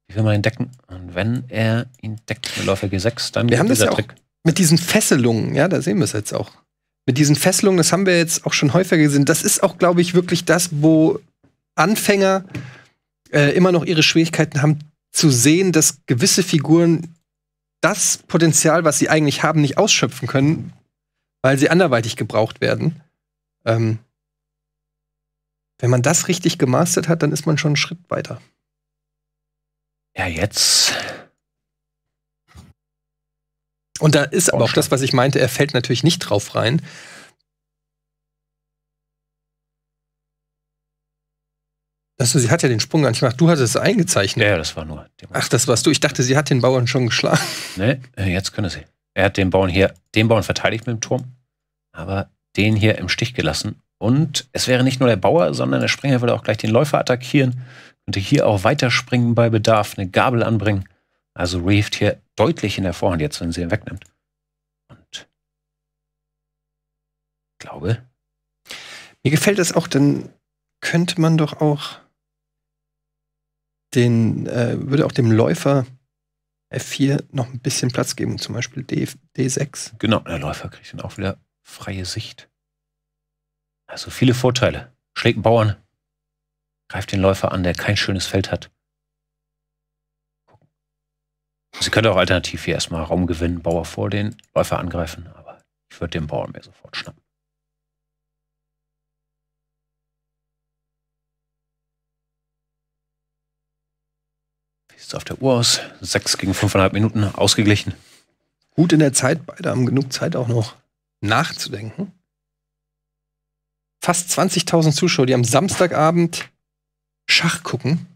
Wie will man ihn decken? Und wenn er ihn deckt mit Läufer G6, dann wir haben das ja Trick. Auch mit diesen Fesselungen, ja, da sehen wir es jetzt auch. Mit diesen Fesselungen, das haben wir jetzt auch schon häufiger gesehen. Das ist auch, glaube ich, wirklich das, wo Anfänger äh, immer noch ihre Schwierigkeiten haben, zu sehen, dass gewisse Figuren das Potenzial, was sie eigentlich haben, nicht ausschöpfen können, weil sie anderweitig gebraucht werden. Ähm, wenn man das richtig gemastert hat, dann ist man schon einen Schritt weiter. Ja, jetzt. Und da ist aber auch das, was ich meinte, er fällt natürlich nicht drauf rein. Das, sie hat ja den Sprung gar nicht gemacht. Du hattest es eingezeichnet. Ja, das war nur. Ach, das warst du. Ich dachte, sie hat den Bauern schon geschlagen. Nee, äh, jetzt könne sie. Er hat den Bauern hier, den Bauern verteidigt mit dem Turm, aber den hier im Stich gelassen. Und es wäre nicht nur der Bauer, sondern der Springer würde auch gleich den Läufer attackieren. Könnte hier auch weiterspringen bei Bedarf, eine Gabel anbringen. Also Reeft hier deutlich in der Vorhand jetzt, wenn sie ihn wegnimmt. Und ich glaube. Mir gefällt das auch, dann könnte man doch auch den, äh, würde auch dem Läufer F4 noch ein bisschen Platz geben, zum Beispiel D, D6. Genau, der Läufer kriegt dann auch wieder freie Sicht. Also viele Vorteile. Schlägt Bauern Greift den Läufer an, der kein schönes Feld hat. Sie könnte auch alternativ hier erstmal Raum gewinnen, Bauer vor den Läufer angreifen, aber ich würde den Bauern mir sofort schnappen. Wie sieht es auf der Uhr aus? Sechs gegen fünfeinhalb Minuten, ausgeglichen. Gut in der Zeit, beide haben genug Zeit auch noch nachzudenken. Fast 20.000 Zuschauer, die am Samstagabend Schach gucken?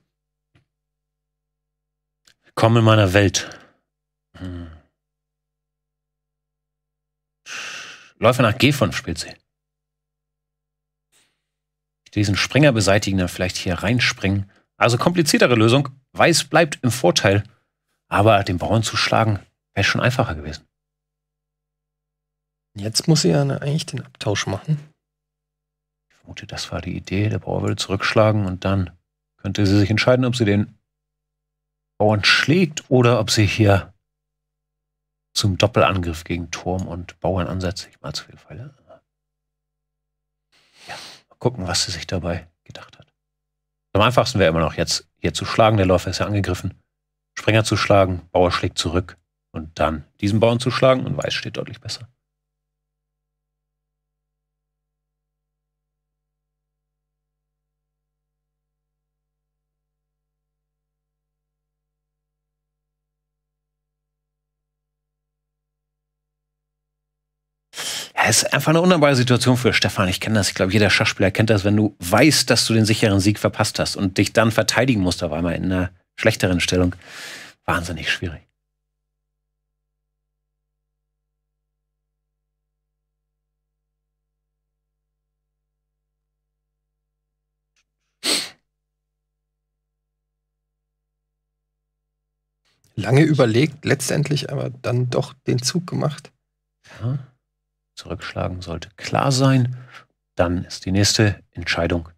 Komm in meiner Welt. Hm. Läufer nach G von spielt Diesen Springer beseitigen, dann vielleicht hier reinspringen. Also kompliziertere Lösung. Weiß bleibt im Vorteil. Aber den Bauern zu schlagen, wäre schon einfacher gewesen. Jetzt muss er ja eigentlich den Abtausch machen. Ich vermute, das war die Idee. Der Bauer würde zurückschlagen und dann könnte sie sich entscheiden, ob sie den Bauern schlägt oder ob sie hier zum Doppelangriff gegen Turm und Bauern ansetzt. Ich mal zu viel Pfeile. Ja, mal gucken, was sie sich dabei gedacht hat. Am einfachsten wäre immer noch jetzt hier zu schlagen. Der Läufer ist ja angegriffen. Springer zu schlagen, Bauer schlägt zurück und dann diesen Bauern zu schlagen und Weiß steht deutlich besser. ist einfach eine wunderbare Situation für Stefan. Ich kenne das. Ich glaube, jeder Schachspieler kennt das, wenn du weißt, dass du den sicheren Sieg verpasst hast und dich dann verteidigen musst auf einmal in einer schlechteren Stellung. Wahnsinnig schwierig. Lange überlegt, letztendlich aber dann doch den Zug gemacht. Ja zurückschlagen sollte klar sein. Dann ist die nächste Entscheidung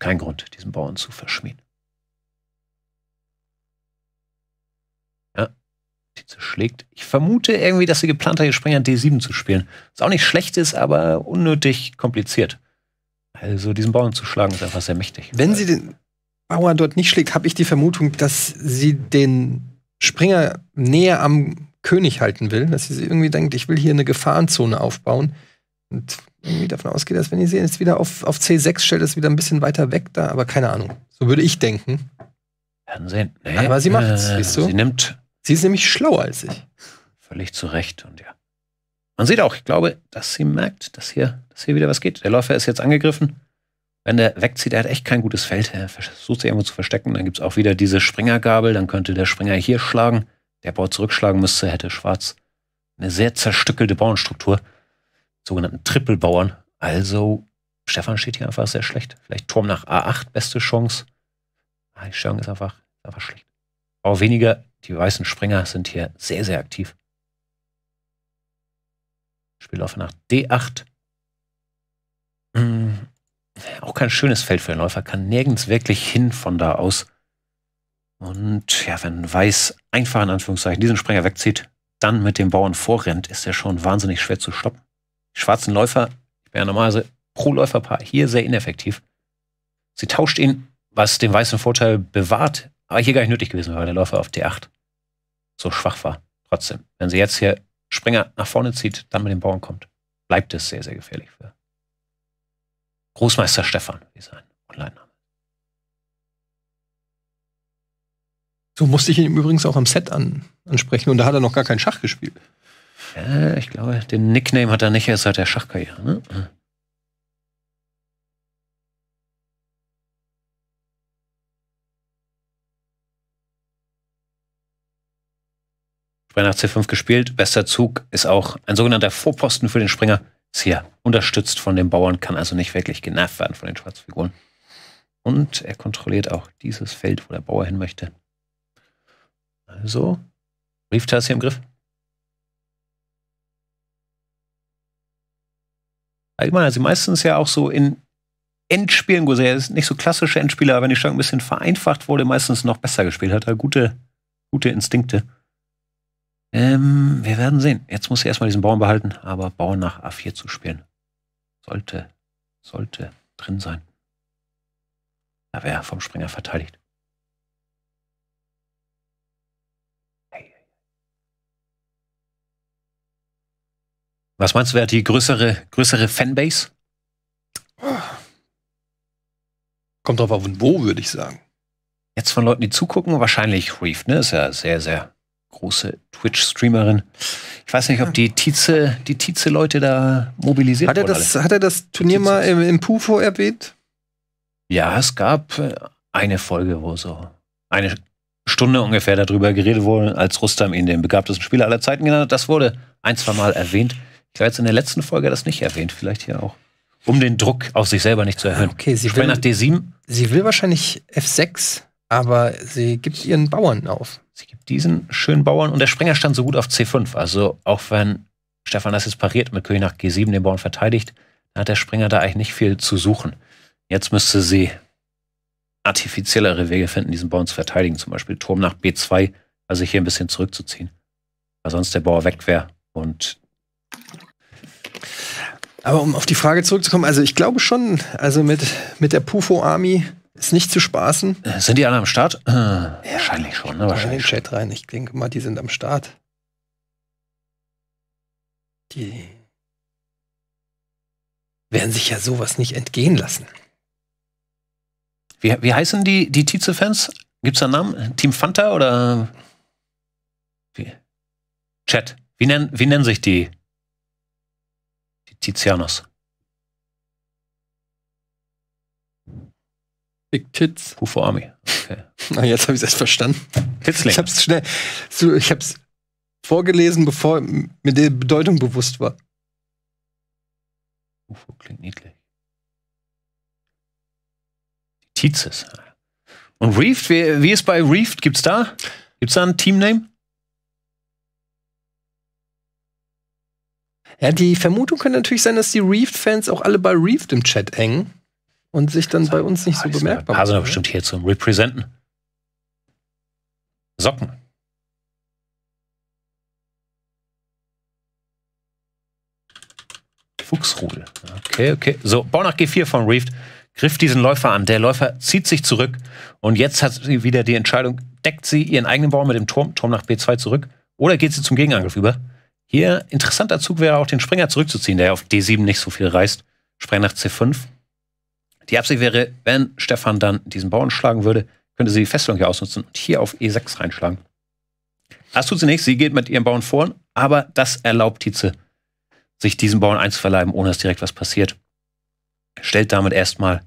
kein Grund, diesen Bauern zu verschmähen. Ja, die zerschlägt. Ich vermute irgendwie, dass sie geplant hat, hier Springer D7 zu spielen. Was auch nicht schlecht ist, aber unnötig kompliziert. Also diesen Bauern zu schlagen ist einfach sehr mächtig. Wenn sie den Bauern dort nicht schlägt, habe ich die Vermutung, dass sie den Springer näher am König halten will, dass sie irgendwie denkt, ich will hier eine Gefahrenzone aufbauen und irgendwie davon ausgeht, dass wenn ihr sie jetzt wieder auf, auf C6 stellt, ist wieder ein bisschen weiter weg da, aber keine Ahnung. So würde ich denken. Werden sehen. Nee, aber sie macht's, äh, siehst du? Sie nimmt. Sie ist nämlich schlauer als ich. Völlig zu Recht und ja. Man sieht auch, ich glaube, dass sie merkt, dass hier, dass hier wieder was geht. Der Läufer ist jetzt angegriffen. Wenn der wegzieht, er hat echt kein gutes Feld. Er versucht sich irgendwo zu verstecken. Dann gibt es auch wieder diese Springergabel. Dann könnte der Springer hier schlagen der Bau zurückschlagen müsste, hätte Schwarz eine sehr zerstückelte Bauernstruktur, sogenannten Trippelbauern. Also Stefan steht hier einfach sehr schlecht. Vielleicht Turm nach A8, beste Chance. Ah, die Stellung ist einfach, einfach schlecht. Aber weniger, die weißen Springer sind hier sehr, sehr aktiv. Spiellaufe nach D8. Hm, auch kein schönes Feld für den Läufer, kann nirgends wirklich hin von da aus. Und ja, wenn Weiß einfach in Anführungszeichen diesen Sprenger wegzieht, dann mit dem Bauern vorrennt, ist er schon wahnsinnig schwer zu stoppen. Die schwarzen Läufer, ich bin ja normalerweise pro Läuferpaar, hier sehr ineffektiv. Sie tauscht ihn, was den weißen Vorteil bewahrt, aber hier gar nicht nötig gewesen, weil der Läufer auf D8 so schwach war. Trotzdem, wenn sie jetzt hier Sprenger nach vorne zieht, dann mit dem Bauern kommt, bleibt es sehr, sehr gefährlich für Großmeister Stefan, wie sein Online-Name. So musste ich ihn übrigens auch am Set an, ansprechen und da hat er noch gar keinen Schach gespielt. Ja, äh, ich glaube, den Nickname hat er nicht, erst seit halt der Schachkarriere. Ne? Springer nach C5 gespielt. Bester Zug ist auch ein sogenannter Vorposten für den Springer. Ist hier unterstützt von den Bauern, kann also nicht wirklich genervt werden von den Schwarzfiguren. Und er kontrolliert auch dieses Feld, wo der Bauer hin möchte. Also, hier im Griff. Allgemein, also meistens ja auch so in Endspielen, gut, er ist nicht so klassische Endspieler, aber wenn die Steuerung ein bisschen vereinfacht wurde, meistens noch besser gespielt hat. Er also gute, gute Instinkte. Ähm, wir werden sehen. Jetzt muss er erstmal diesen Bauern behalten, aber Bauern nach A4 zu spielen. Sollte, sollte drin sein. Da wäre vom Springer verteidigt. Was meinst du, wer hat die größere, größere Fanbase? Kommt drauf an, wo, würde ich sagen. Jetzt von Leuten, die zugucken, wahrscheinlich Reef, ne? Ist ja sehr, sehr große Twitch-Streamerin. Ich weiß nicht, ob die Tize, die Tize-Leute da mobilisiert hat er Hat er das Turnier mal im, im Pufo erwähnt? Ja, es gab äh, eine Folge, wo so eine Stunde ungefähr darüber geredet wurde, als Rustam ihn den begabtesten Spieler aller Zeiten genannt hat. Das wurde ein, zwei Mal erwähnt. Ich habe jetzt in der letzten Folge das nicht erwähnt, vielleicht hier auch. Um den Druck auf sich selber nicht zu erhöhen. Okay, sie will, nach D7. Sie will wahrscheinlich F6, aber sie gibt ihren Bauern auf. Sie gibt diesen schönen Bauern und der Springer stand so gut auf C5. Also auch wenn Stefan das jetzt pariert mit König nach G7 den Bauern verteidigt, dann hat der Springer da eigentlich nicht viel zu suchen. Jetzt müsste sie artifiziellere Wege finden, diesen Bauern zu verteidigen. Zum Beispiel Turm nach B2, also sich hier ein bisschen zurückzuziehen. Weil sonst der Bauer weg wäre und aber um auf die Frage zurückzukommen, also ich glaube schon, also mit, mit der Pufo Army ist nicht zu spaßen. Äh, sind die alle am Start? Äh, ja, wahrscheinlich schon, ne? Wahrscheinlich. Chat rein. Ich denke mal, die sind am Start. Die werden sich ja sowas nicht entgehen lassen. Wie, wie heißen die, die Tietze-Fans? Gibt es da einen Namen? Team Fanta oder wie? Chat, wie nennen, wie nennen sich die Tizianos. Big Tits. Who Army. Okay. Na, jetzt habe ich es erst verstanden. Titzling. Ich habe es schnell. Ich habe es vorgelesen, bevor mir die Bedeutung bewusst war. UFO klingt niedlich. Die Tizes. Und Reefed, wie, wie ist bei Reefed? Gibt es da? Gibt es da ein Teamname? Ja, die Vermutung könnte natürlich sein, dass die Reefed-Fans auch alle bei Reefed im Chat hängen und sich dann bei uns nicht so bemerkbar machen. Also bestimmt hier zum Representen. Socken. Fuchsrudel. Okay, okay. So, Bau nach G4 von Reefed griff diesen Läufer an. Der Läufer zieht sich zurück und jetzt hat sie wieder die Entscheidung, deckt sie ihren eigenen Bauer mit dem Turm, Turm nach B2 zurück oder geht sie zum Gegenangriff über? Hier interessanter Zug wäre auch, den Springer zurückzuziehen, der auf D7 nicht so viel reißt. Springer nach C5. Die Absicht wäre, wenn Stefan dann diesen Bauern schlagen würde, könnte sie die Festung hier ausnutzen und hier auf E6 reinschlagen. Das tut sie nicht. Sie geht mit ihrem Bauern vorn, aber das erlaubt Tietze, sich diesen Bauern einzuverleiben, ohne dass direkt was passiert. Stellt damit erstmal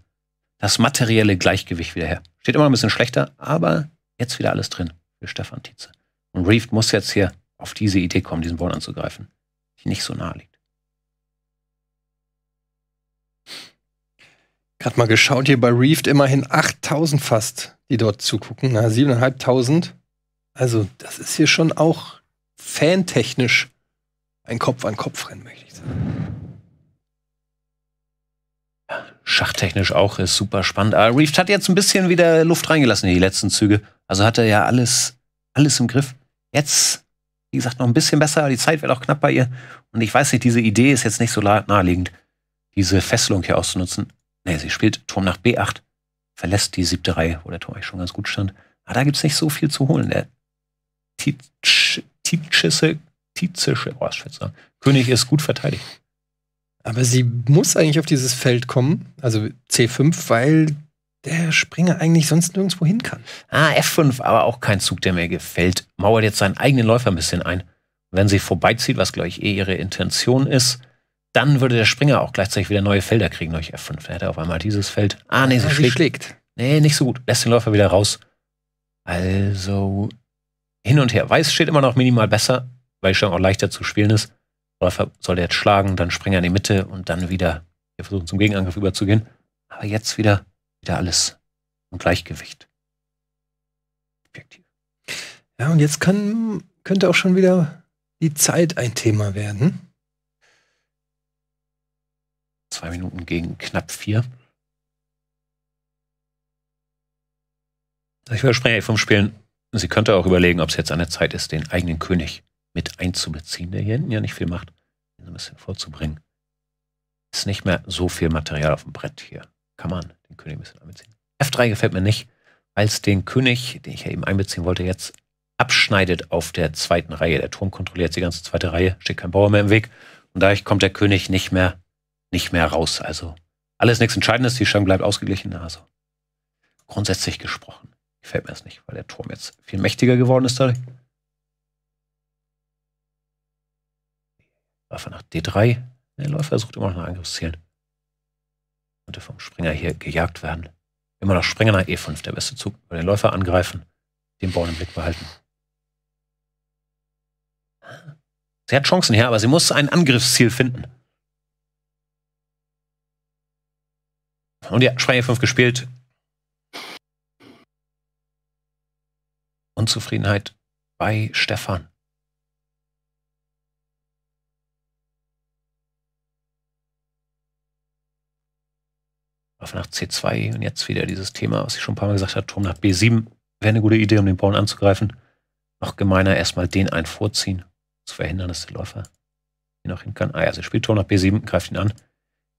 das materielle Gleichgewicht wieder her. Steht immer ein bisschen schlechter, aber jetzt wieder alles drin für Stefan Tietze. Und Reeft muss jetzt hier auf diese Idee kommen, diesen Wall anzugreifen, die nicht so nahe liegt. Gerade mal geschaut hier bei Reefed immerhin 8000 fast, die dort zugucken. Na, 7500. Also, das ist hier schon auch fantechnisch ein Kopf-an-Kopf-Rennen, möchte ich sagen. Schachtechnisch auch ist super spannend. Aber Reefed hat jetzt ein bisschen wieder Luft reingelassen in die letzten Züge. Also hat er ja alles, alles im Griff. Jetzt wie gesagt, noch ein bisschen besser. Die Zeit wird auch knapp bei ihr. Und ich weiß nicht, diese Idee ist jetzt nicht so naheliegend, diese Fesselung hier auszunutzen. Nee, sie spielt Turm nach B8, verlässt die siebte Reihe, wo der Turm eigentlich schon ganz gut stand. Aber ah, da gibt es nicht so viel zu holen. Der Tietschisse, Tietzische, oh, sagen. König ist gut verteidigt. Aber sie muss eigentlich auf dieses Feld kommen, also C5, weil der Springer eigentlich sonst nirgendwo hin kann. Ah, F5, aber auch kein Zug, der mir gefällt. Mauert jetzt seinen eigenen Läufer ein bisschen ein. Wenn sie vorbeizieht, was glaube ich eh ihre Intention ist, dann würde der Springer auch gleichzeitig wieder neue Felder kriegen durch F5. Er hätte auf einmal dieses Feld. Ah, nee, sie, ja, ah, schlägt. sie schlägt. Nee, nicht so gut. Lässt den Läufer wieder raus. Also hin und her. Weiß steht immer noch minimal besser, weil Stellung auch leichter zu spielen ist. Läufer soll jetzt schlagen, dann Springer in die Mitte und dann wieder versuchen, zum Gegenangriff überzugehen. Aber jetzt wieder ja alles im Gleichgewicht. Objektiv. Ja, und jetzt kann, könnte auch schon wieder die Zeit ein Thema werden. Zwei Minuten gegen knapp vier. Ich widerspreche vom Spielen. Sie könnte auch überlegen, ob es jetzt an der Zeit ist, den eigenen König mit einzubeziehen, der hier hinten ja nicht viel macht, ihn so ein bisschen vorzubringen. Ist nicht mehr so viel Material auf dem Brett hier kann man den König ein bisschen einbeziehen. F3 gefällt mir nicht, weil es den König, den ich ja eben einbeziehen wollte, jetzt abschneidet auf der zweiten Reihe. Der Turm kontrolliert die ganze zweite Reihe, steht kein Bauer mehr im Weg. Und dadurch kommt der König nicht mehr, nicht mehr raus. Also alles nichts Entscheidendes, die Scham bleibt ausgeglichen. Also grundsätzlich gesprochen gefällt mir das nicht, weil der Turm jetzt viel mächtiger geworden ist dadurch. Waffe nach D3. Der Läufer sucht immer noch nach Angriffszielen. Konnte vom Springer hier gejagt werden. Immer noch Springer nach E5, der beste Zug. Über den Läufer angreifen, den Bauern im Blick behalten. Sie hat Chancen her, aber sie muss ein Angriffsziel finden. Und ja, Springer E5 gespielt. Unzufriedenheit bei Stefan. Waffe nach C2 und jetzt wieder dieses Thema, was ich schon ein paar Mal gesagt habe, Turm nach B7 wäre eine gute Idee, um den Bauern anzugreifen. Noch gemeiner erstmal den einen vorziehen, zu verhindern, dass der Läufer ihn noch hin kann. Ah ja, sie spielt Turm nach B7, greift ihn an.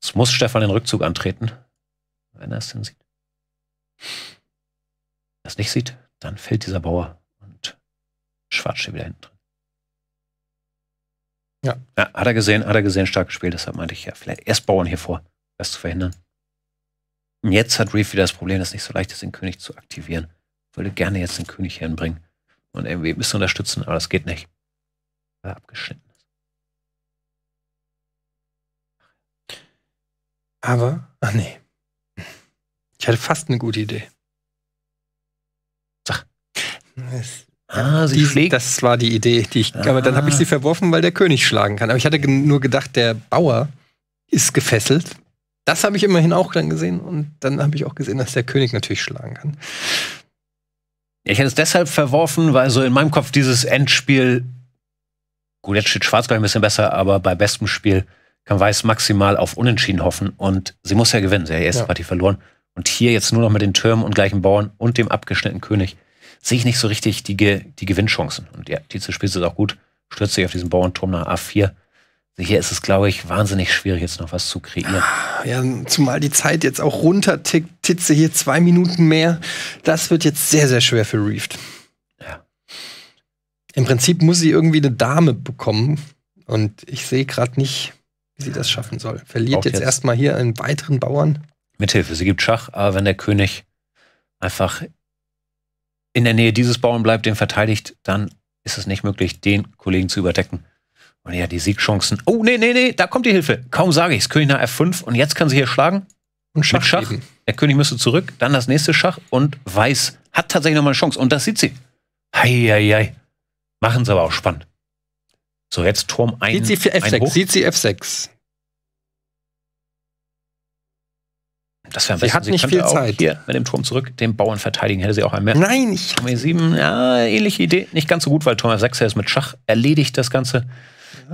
Jetzt muss Stefan den Rückzug antreten, wenn er es denn sieht. Wenn er es nicht sieht, dann fällt dieser Bauer und Schwarzsche wieder hinten drin. Ja. ja. Hat er gesehen, hat er gesehen, stark gespielt, deshalb meinte ich ja, vielleicht erst Bauern hier vor, das zu verhindern. Und jetzt hat Reef wieder das Problem, dass es nicht so leicht ist, den König zu aktivieren. Ich würde gerne jetzt den König hinbringen und irgendwie ein bisschen unterstützen, aber das geht nicht. Weil er abgeschnitten ist. Aber, ach nee. Ich hatte fast eine gute Idee. Sag. ah, sie die, schlägt. Das war die Idee, die ich. Ah. Aber dann habe ich ah. sie verworfen, weil der König schlagen kann. Aber ich hatte nur gedacht, der Bauer ist gefesselt das habe ich immerhin auch dann gesehen und dann habe ich auch gesehen, dass der König natürlich schlagen kann. ich hätte es deshalb verworfen, weil so in meinem Kopf dieses Endspiel, gut, jetzt steht Schwarz, glaube ich, ein bisschen besser, aber bei bestem Spiel kann Weiß maximal auf Unentschieden hoffen und sie muss ja gewinnen. Sie hat die erste ja. Partie verloren. Und hier jetzt nur noch mit den Türmen und gleichen Bauern und dem abgeschnittenen König sehe ich nicht so richtig die, die Gewinnchancen. Und ja, Tietze spielt es auch gut, stürzt sich auf diesen Bauernturm nach A4 hier ist es, glaube ich, wahnsinnig schwierig, jetzt noch was zu kreieren. Ja, zumal die Zeit jetzt auch runter tickt, titze hier zwei Minuten mehr. Das wird jetzt sehr, sehr schwer für Reefed. Ja. Im Prinzip muss sie irgendwie eine Dame bekommen. Und ich sehe gerade nicht, wie sie das schaffen soll. Verliert jetzt, jetzt erstmal hier einen weiteren Bauern. Mithilfe, sie gibt Schach, aber wenn der König einfach in der Nähe dieses Bauern bleibt, den verteidigt, dann ist es nicht möglich, den Kollegen zu überdecken. Und ja, die Siegchancen. Oh, nee, nee, nee, da kommt die Hilfe. Kaum sage ich ich's. König nach F5 und jetzt kann sie hier schlagen. Und Schach. Mit Schach. Der König müsste zurück, dann das nächste Schach und Weiß hat tatsächlich nochmal eine Chance. Und das sieht sie. Heieiei. Machen sie aber auch spannend. So, jetzt Turm 1. Sieht sie F6. Sieht sie F6. Das wäre am besten. Sie hat nicht sie viel Zeit. Hier mit dem Turm zurück den Bauern verteidigen. Hätte sie auch einen mehr. Nein, ich. Turm E7, ja, ähnliche Idee. Nicht ganz so gut, weil Turm F6 ist mit Schach erledigt das Ganze.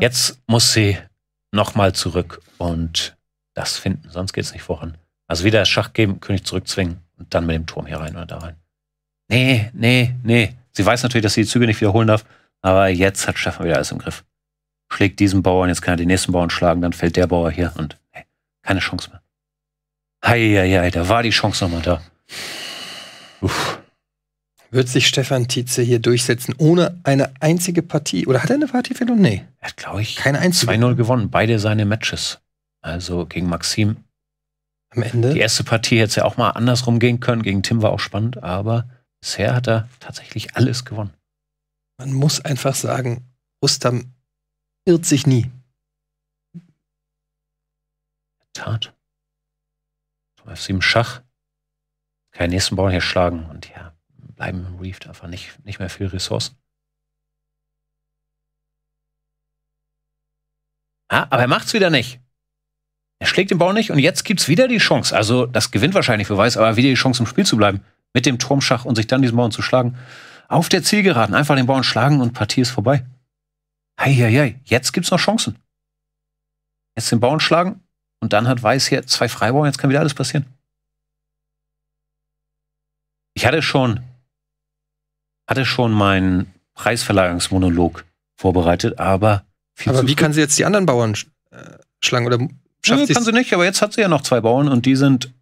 Jetzt muss sie nochmal zurück und das finden, sonst geht es nicht voran. Also wieder Schach geben, König zurückzwingen und dann mit dem Turm hier rein oder da rein. Nee, nee, nee. Sie weiß natürlich, dass sie die Züge nicht wiederholen darf, aber jetzt hat Stefan wieder alles im Griff. Schlägt diesen Bauern, jetzt kann er den nächsten Bauern schlagen, dann fällt der Bauer hier und nee, keine Chance mehr. Heieiei, da war die Chance nochmal da. Uff. Wird sich Stefan Tietze hier durchsetzen, ohne eine einzige Partie? Oder hat er eine Partie verloren? Nee. Er hat, glaube ich, keine einzige. 2-0 gewonnen, beide seine Matches. Also gegen Maxim. Am Ende? Die erste Partie hätte es ja auch mal andersrum gehen können. Gegen Tim war auch spannend, aber bisher hat er tatsächlich alles gewonnen. Man muss einfach sagen, Rustam irrt sich nie. Tat. Auf sieben Schach. Keinen nächsten Ball hier schlagen und ja, bleiben im Reef einfach nicht, nicht mehr viel Ressourcen. Ja, ah, aber er macht's wieder nicht. Er schlägt den Bau nicht und jetzt gibt's wieder die Chance. Also, das gewinnt wahrscheinlich, wer weiß, aber wieder die Chance, im Spiel zu bleiben. Mit dem Turmschach und sich dann diesen Bauern zu schlagen. Auf der Zielgeraden, einfach den Bauern schlagen und Partie ist vorbei. Heieiei, jetzt gibt's noch Chancen. Jetzt den Bauern schlagen und dann hat Weiß hier zwei Freibauern, jetzt kann wieder alles passieren. Ich hatte schon hatte schon meinen Preisverleihungsmonolog vorbereitet, aber Aber wie kann sie jetzt die anderen Bauern sch äh, schlagen? Oder schafft Nö, kann sie nicht, aber jetzt hat sie ja noch zwei Bauern und die sind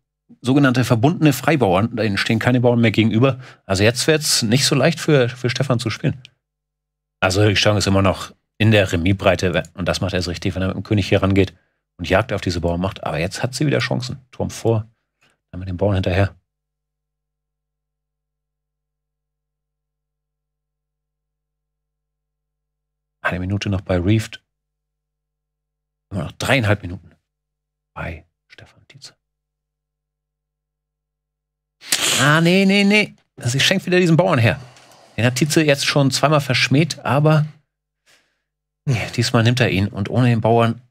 sogenannte verbundene Freibauern. Da stehen keine Bauern mehr gegenüber. Also jetzt wird es nicht so leicht für, für Stefan zu spielen. Also die Stange ist immer noch in der Remisbreite und das macht er es richtig, wenn er mit dem König hier rangeht und Jagd auf diese Bauern macht. Aber jetzt hat sie wieder Chancen. Turm vor, dann mit den Bauern hinterher. eine Minute noch bei Reefed. Immer noch dreieinhalb Minuten bei Stefan Tietze. Ah, nee, nee, nee. Also ich schenke wieder diesen Bauern her. Den hat Tietze jetzt schon zweimal verschmäht, aber nee, hm. diesmal nimmt er ihn. Und ohne den Bauern,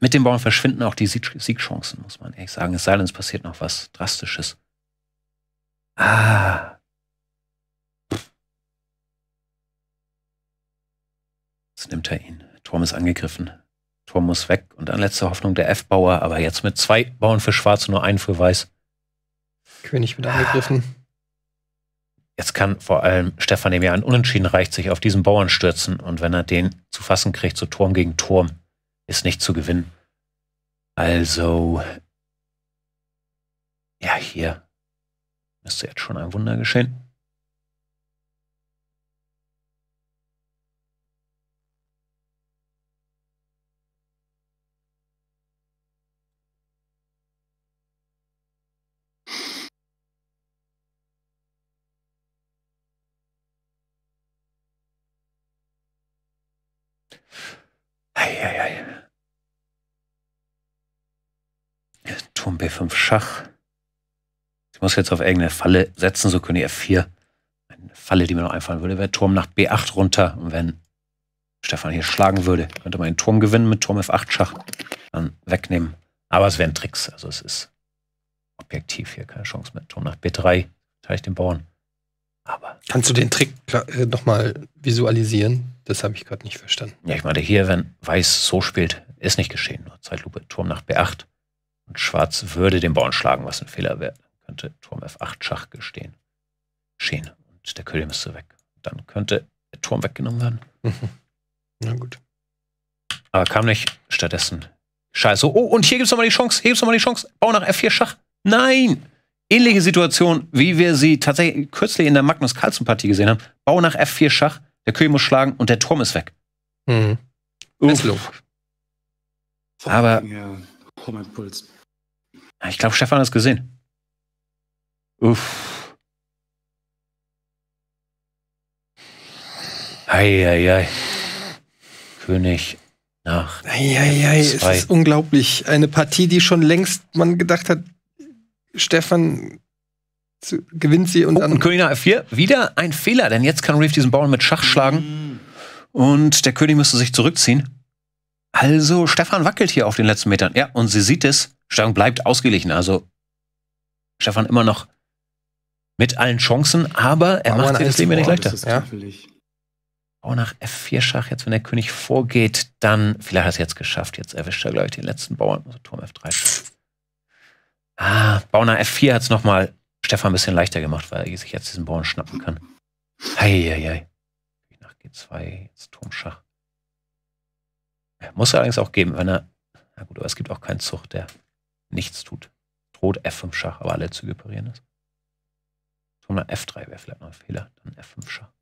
mit den Bauern verschwinden auch die Siegchancen, muss man ehrlich sagen. Es sei denn, es passiert noch was Drastisches. Ah, Jetzt nimmt er ihn. Turm ist angegriffen. Turm muss weg und an letzter Hoffnung der F-Bauer, aber jetzt mit zwei Bauern für Schwarz und nur einen für Weiß. König wird angegriffen. Jetzt kann vor allem Stefan, dem ja ein Unentschieden reicht, sich auf diesen Bauern stürzen und wenn er den zu fassen kriegt, so Turm gegen Turm, ist nicht zu gewinnen. Also, ja, hier müsste jetzt schon ein Wunder geschehen. Eieiei. Turm B5 Schach. Ich muss jetzt auf irgendeine Falle setzen, so König F4. Eine Falle, die mir noch einfallen würde, wäre Turm nach B8 runter. Und wenn Stefan hier schlagen würde, könnte man den Turm gewinnen mit Turm F8 Schach. Dann wegnehmen. Aber es wären Tricks. Also es ist objektiv hier keine Chance mit. Turm nach B3 teile ich den Bauern. Aber Kannst du den Trick äh, nochmal visualisieren? Das habe ich gerade nicht verstanden. Ja, ich meine, hier, wenn Weiß so spielt, ist nicht geschehen. Nur Zeitlupe, Turm nach B8. Und Schwarz würde den Bauern schlagen, was ein Fehler wäre. Könnte Turm F8 Schach gestehen. Geschehen. Und der König müsste weg. Dann könnte der Turm weggenommen werden. Mhm. Na gut. Aber kam nicht. Stattdessen Scheiße. Oh, und hier gibt es nochmal die Chance. Hier gibt es nochmal die Chance. Bau nach F4 Schach. Nein! ähnliche Situation, wie wir sie tatsächlich kürzlich in der Magnus Carlsen Partie gesehen haben. Bau nach F4 Schach, der König muss schlagen und der Turm ist weg. Mhm. Uff. Aber ja. oh, mein Puls. Ich glaube, Stefan hat es gesehen. Uff. Eieiei. König nach. Eieiei, es ist unglaublich. Eine Partie, die schon längst man gedacht hat, Stefan zu, gewinnt sie und oh, dann. Und König nach F4, wieder ein Fehler, denn jetzt kann Reef diesen Bauern mit Schach schlagen. Mm. Und der König müsste sich zurückziehen. Also, Stefan wackelt hier auf den letzten Metern. Ja, und sie sieht es. Stefan bleibt ausgeglichen. Also, Stefan immer noch mit allen Chancen, aber er aber macht es dem ja nicht leichter. Ja. Auch nach F4 Schach, jetzt wenn der König vorgeht, dann, vielleicht hat er es jetzt geschafft, jetzt erwischt er, glaube ich, den letzten Bauern, also Turm F3. Ah, Bauner F4 hat es nochmal Stefan ein bisschen leichter gemacht, weil er sich jetzt diesen Bauern schnappen kann. Heieiei. Nach G2, jetzt Turmschach. Er muss er allerdings auch geben, wenn er. Na gut, aber es gibt auch keinen Zug, der nichts tut. Droht F5 Schach, aber alle Züge parieren ist. Turm nach F3 wäre vielleicht noch ein Fehler. Dann F5 Schach.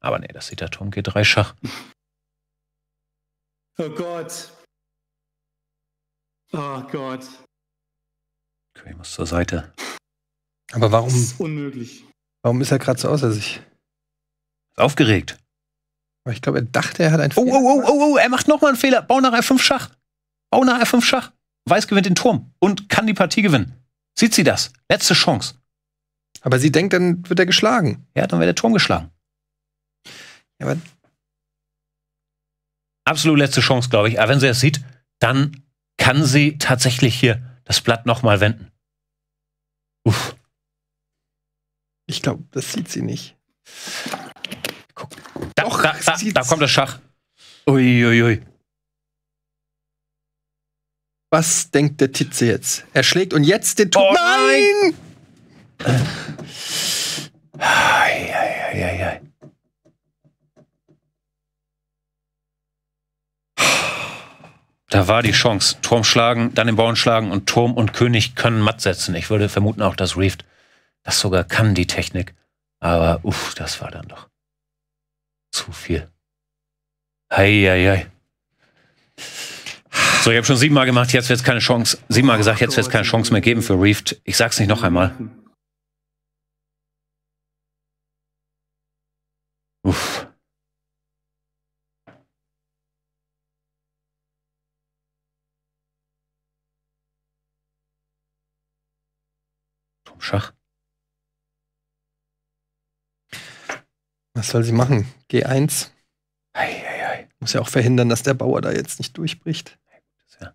Aber nee, das sieht der Turm G3 Schach. Oh Gott, Oh Gott. Okay, muss zur Seite. Aber warum? Das ist unmöglich. Warum ist er gerade so außer sich? Ist Aufgeregt. Aber ich glaube, er dachte, er hat einen oh, Fehler. Oh, oh, oh, oh, er macht nochmal einen Fehler. Bau nach r 5 Schach. Bau nach r 5 Schach. Weiß gewinnt den Turm und kann die Partie gewinnen. Sieht sie das? Letzte Chance. Aber sie denkt, dann wird er geschlagen. Ja, dann wird der Turm geschlagen. Ja, aber Absolut letzte Chance, glaube ich. Aber wenn sie das sieht, dann kann sie tatsächlich hier das Blatt nochmal wenden. Uff. Ich glaube, das sieht sie nicht. Guck. Da, Doch, da, da, da kommt der Schach. Uiuiui. Ui, ui. Was denkt der Titze jetzt? Er schlägt und jetzt den Turm. Oh, nein! nein! Äh. Ai, ai, ai, ai. Da war die Chance. Turm schlagen, dann den Bauern schlagen und Turm und König können matt setzen. Ich würde vermuten auch, dass Reeft das sogar kann, die Technik. Aber uff, das war dann doch zu viel. Hei, hei, hei. So, ich habe schon siebenmal gemacht, jetzt wird es keine Chance. Siebenmal gesagt, jetzt wird es keine Chance mehr geben für Reeft. Ich sag's nicht noch einmal. Uff. Schach. Was soll sie machen? G1. Ei, ei, ei. Muss ja auch verhindern, dass der Bauer da jetzt nicht durchbricht. Ja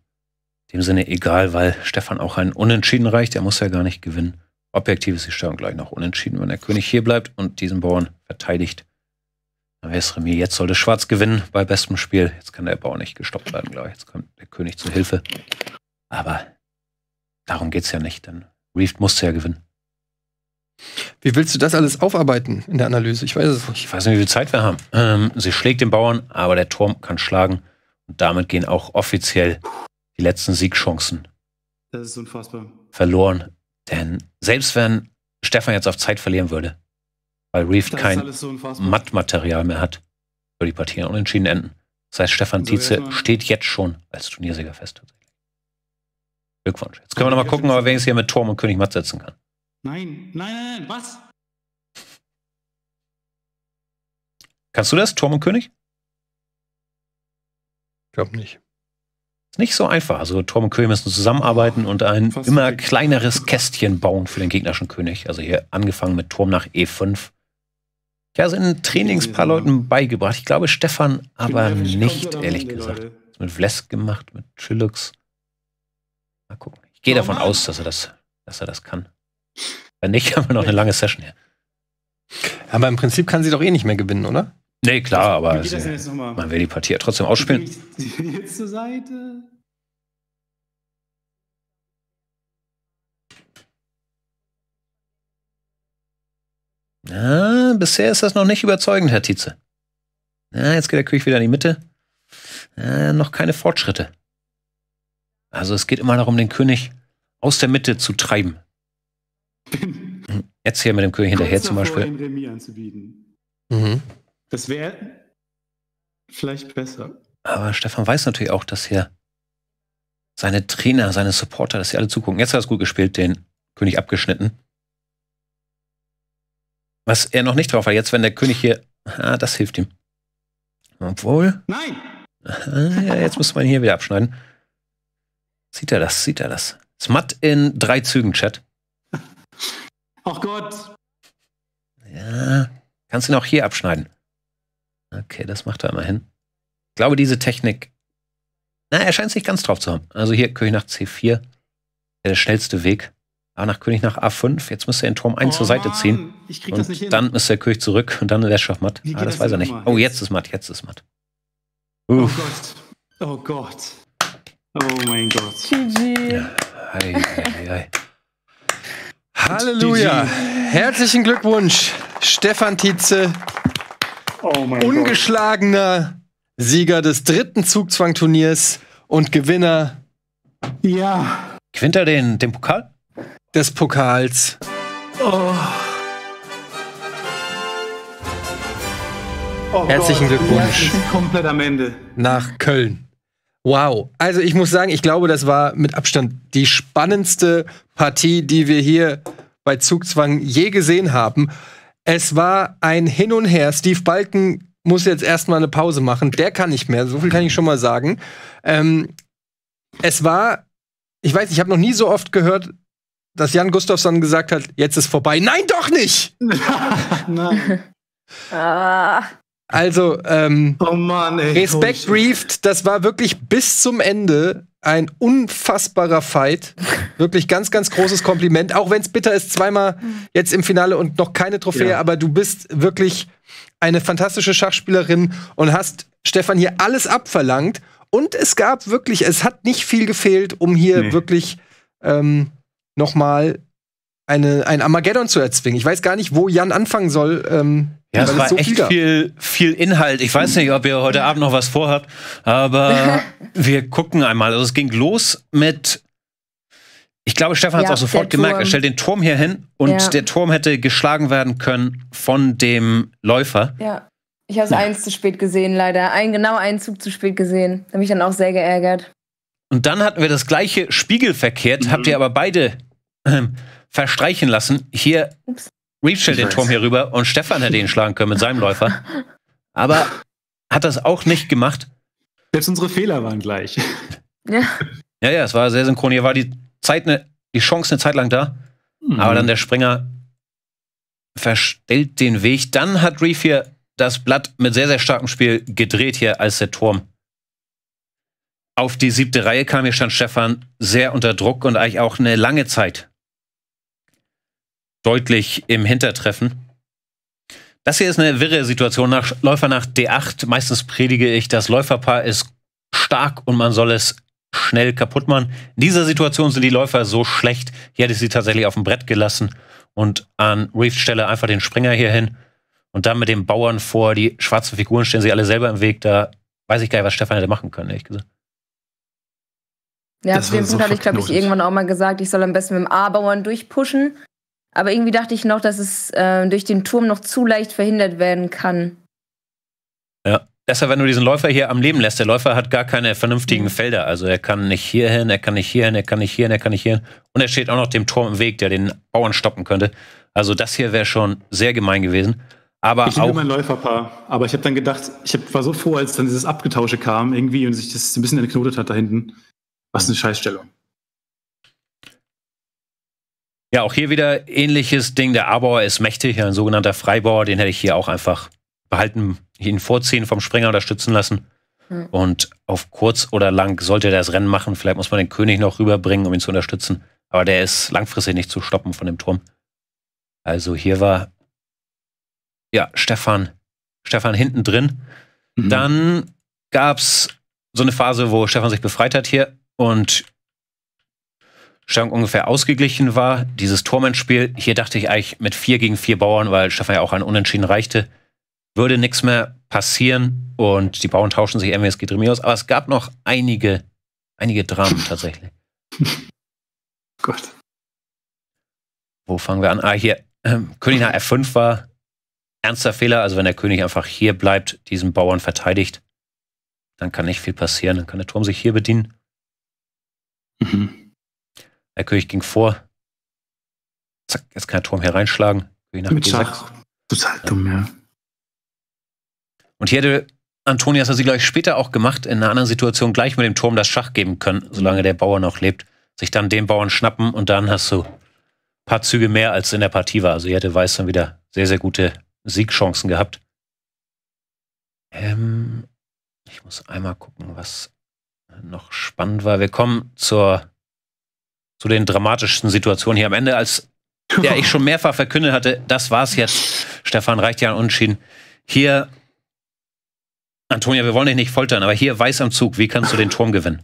in dem Sinne egal, weil Stefan auch einen Unentschieden reicht. Er muss ja gar nicht gewinnen. Objektiv ist die Stellung gleich noch unentschieden. Wenn der König hier bleibt und diesen Bauern verteidigt, dann wäre es Remis. Jetzt sollte Schwarz gewinnen bei bestem Spiel. Jetzt kann der Bauer nicht gestoppt werden ich. Jetzt kommt der König zu Hilfe. Aber darum geht es ja nicht, denn Reeft musste ja gewinnen. Wie willst du das alles aufarbeiten in der Analyse? Ich weiß es nicht. Ich weiß nicht, wie viel Zeit wir haben. Ähm, sie schlägt den Bauern, aber der Turm kann schlagen. Und damit gehen auch offiziell die letzten Siegchancen. Das ist unfassbar. Verloren. Denn selbst wenn Stefan jetzt auf Zeit verlieren würde, weil Reef kein so Mattmaterial mehr hat, würde die Partie unentschieden enden. Das heißt, Stefan so, Dietze steht jetzt schon als Turniersieger fest. Glückwunsch. Jetzt können wir nochmal gucken, ob er wenigstens hier mit Turm und König Matt setzen kann. Nein, nein, nein, nein, was? Kannst du das, Turm und König? Ich glaube nicht. Ist nicht so einfach. Also Turm und König müssen zusammenarbeiten und ein immer richtig. kleineres Kästchen bauen für den gegnerischen König. Also hier angefangen mit Turm nach E5. Ja, sind also Trainings ein paar Leuten beigebracht. Ich glaube Stefan aber nicht, ehrlich gesagt. Leute. Mit Vlesk gemacht, mit Chillux. Mal gucken. Ich gehe davon aus, dass er das, dass er das kann. Wenn nicht, haben wir noch eine lange Session hier. Aber im Prinzip kann sie doch eh nicht mehr gewinnen, oder? Nee, klar, aber sie, man will die Partie ja trotzdem ausspielen. Jetzt zur Seite. Ja, bisher ist das noch nicht überzeugend, Herr Tietze. Ja, jetzt geht der König wieder in die Mitte. Ja, noch keine Fortschritte. Also es geht immer darum, den König aus der Mitte zu treiben. Jetzt hier mit dem König hinterher zum Beispiel. Ein Remis anzubieten. Mhm. Das wäre vielleicht besser. Aber Stefan weiß natürlich auch, dass hier seine Trainer, seine Supporter, dass sie alle zugucken. Jetzt hat er es gut gespielt, den König abgeschnitten. Was er noch nicht drauf hat, jetzt, wenn der König hier. Ah, das hilft ihm. Obwohl. Nein! Ah, ja, jetzt muss man hier wieder abschneiden. Sieht er das? Sieht er das? Ist matt in drei Zügen, Chat. Ach Gott. Ja. Kannst du ihn auch hier abschneiden? Okay, das macht er immerhin. Ich glaube, diese Technik. Na, er scheint es nicht ganz drauf zu haben. Also hier König nach C4. Der schnellste Weg. A ah, nach König nach A5. Jetzt müsste er den Turm 1 oh, zur Seite ziehen. und Dann ist der König zurück und dann wäre Schach matt. Ah, das, das weiß er nicht. Mal? Oh, jetzt ist matt, jetzt ist matt. Oh Uff. Oh Gott. Oh Gott. Oh mein Gott. GG. Ja, ei, ei, ei. Halleluja! Herzlichen Glückwunsch, Stefan Tietze, oh ungeschlagener Gott. Sieger des dritten Zugzwangturniers und Gewinner. Ja. Gewinnt er den, den Pokal? Des Pokals. Oh. oh Herzlichen Gott. Glückwunsch. Ja, ich bin komplett am Ende. Nach Köln. Wow. Also ich muss sagen, ich glaube, das war mit Abstand die spannendste Partie, die wir hier bei Zugzwang je gesehen haben. Es war ein Hin und Her. Steve Balken muss jetzt erstmal eine Pause machen. Der kann nicht mehr. So viel kann ich schon mal sagen. Ähm, es war, ich weiß, ich habe noch nie so oft gehört, dass Jan Gustafsson gesagt hat, jetzt ist vorbei. Nein, doch nicht! Nein. ah. Also, ähm, oh Mann, ey, Respekt brieft, das war wirklich bis zum Ende ein unfassbarer Fight. Wirklich ganz, ganz großes Kompliment. Auch wenn es bitter ist, zweimal jetzt im Finale und noch keine Trophäe, ja. aber du bist wirklich eine fantastische Schachspielerin und hast Stefan hier alles abverlangt. Und es gab wirklich, es hat nicht viel gefehlt, um hier nee. wirklich ähm, nochmal ein Armageddon zu erzwingen. Ich weiß gar nicht, wo Jan anfangen soll. Ähm, ja, es war so echt viel, viel Inhalt. Ich weiß nicht, ob ihr heute Abend noch was vorhabt, aber wir gucken einmal. Also es ging los mit, ich glaube, Stefan ja, hat es auch sofort gemerkt, er stellt den Turm hier hin und ja. der Turm hätte geschlagen werden können von dem Läufer. Ja, ich habe es ja. eins zu spät gesehen, leider. Ein, genau einen Zug zu spät gesehen. Da habe ich dann auch sehr geärgert. Und dann hatten wir das gleiche Spiegel verkehrt, mhm. habt ihr mhm. aber beide äh, verstreichen lassen. Hier Ups. Reefschild den Turm hier rüber und Stefan hätte ihn schlagen können mit seinem Läufer. Aber hat das auch nicht gemacht. Selbst unsere Fehler waren gleich. Ja. Ja, ja, es war sehr synchron. Hier war die Zeit, ne, die Chance eine Zeit lang da. Mhm. Aber dann der Springer verstellt den Weg. Dann hat Reef hier das Blatt mit sehr, sehr starkem Spiel gedreht hier, als der Turm auf die siebte Reihe kam. Hier stand Stefan sehr unter Druck und eigentlich auch eine lange Zeit deutlich im Hintertreffen. Das hier ist eine wirre Situation nach Läufer nach D8. Meistens predige ich, das Läuferpaar ist stark und man soll es schnell kaputt machen. In dieser Situation sind die Läufer so schlecht. Hier hätte ich sie tatsächlich auf dem Brett gelassen und an Reefs Stelle einfach den Springer hier hin und dann mit dem Bauern vor. Die schwarzen Figuren stehen sich alle selber im Weg. Da weiß ich gar nicht, was Stefan hätte machen können, ehrlich gesagt. Ja, zu dem Punkt so hatte ich, glaube ich, irgendwann auch mal gesagt, ich soll am besten mit dem A-Bauern durchpushen aber irgendwie dachte ich noch, dass es äh, durch den Turm noch zu leicht verhindert werden kann. Ja. deshalb, wenn du diesen Läufer hier am Leben lässt. Der Läufer hat gar keine vernünftigen mhm. Felder. Also er kann nicht hier hin, er kann nicht hier hin, er kann nicht hier hin, er kann nicht hier hin. Und er steht auch noch dem Turm im Weg, der den Bauern stoppen könnte. Also das hier wäre schon sehr gemein gewesen. Aber ich liebe mein Läuferpaar. Aber ich habe dann gedacht, ich hab, war so froh, als dann dieses Abgetausche kam irgendwie und sich das ein bisschen entknotet hat da hinten. Was eine Scheißstellung. Ja, auch hier wieder ähnliches Ding. Der Arbauer ist mächtig, ein sogenannter Freibauer. Den hätte ich hier auch einfach behalten, ihn vorziehen, vom Springer unterstützen lassen. Mhm. Und auf kurz oder lang sollte er das Rennen machen. Vielleicht muss man den König noch rüberbringen, um ihn zu unterstützen. Aber der ist langfristig nicht zu stoppen von dem Turm. Also hier war ja Stefan, Stefan hinten drin. Mhm. Dann gab es so eine Phase, wo Stefan sich befreit hat hier und Stellung ungefähr ausgeglichen war. Dieses Tormenschspiel, hier dachte ich eigentlich mit 4 gegen 4 Bauern, weil Stefan ja auch an Unentschieden reichte, würde nichts mehr passieren und die Bauern tauschen sich MSG Drimios. Aber es gab noch einige, einige Dramen tatsächlich. Gott. Wo fangen wir an? Ah, hier, ähm, König nach F5 war ernster Fehler. Also wenn der König einfach hier bleibt, diesen Bauern verteidigt, dann kann nicht viel passieren. Dann kann der Turm sich hier bedienen. Mhm. Der König ging vor. Zack, jetzt kann der Turm hier reinschlagen. nach Mit G6. Schach. Du halt dumm, ja. Und hier hätte Antonias hat sie, glaube ich, später auch gemacht, in einer anderen Situation gleich mit dem Turm das Schach geben können, solange der Bauer noch lebt. Sich dann den Bauern schnappen und dann hast du ein paar Züge mehr, als in der Partie war. Also hier hätte Weiß dann wieder sehr, sehr gute Siegchancen gehabt. Ähm, ich muss einmal gucken, was noch spannend war. Wir kommen zur zu den dramatischsten Situationen hier am Ende, als der ich schon mehrfach verkündet hatte, das war's jetzt. Stefan reicht ja an Unentschieden. Hier, Antonia, wir wollen dich nicht foltern, aber hier weiß am Zug, wie kannst du den Turm gewinnen?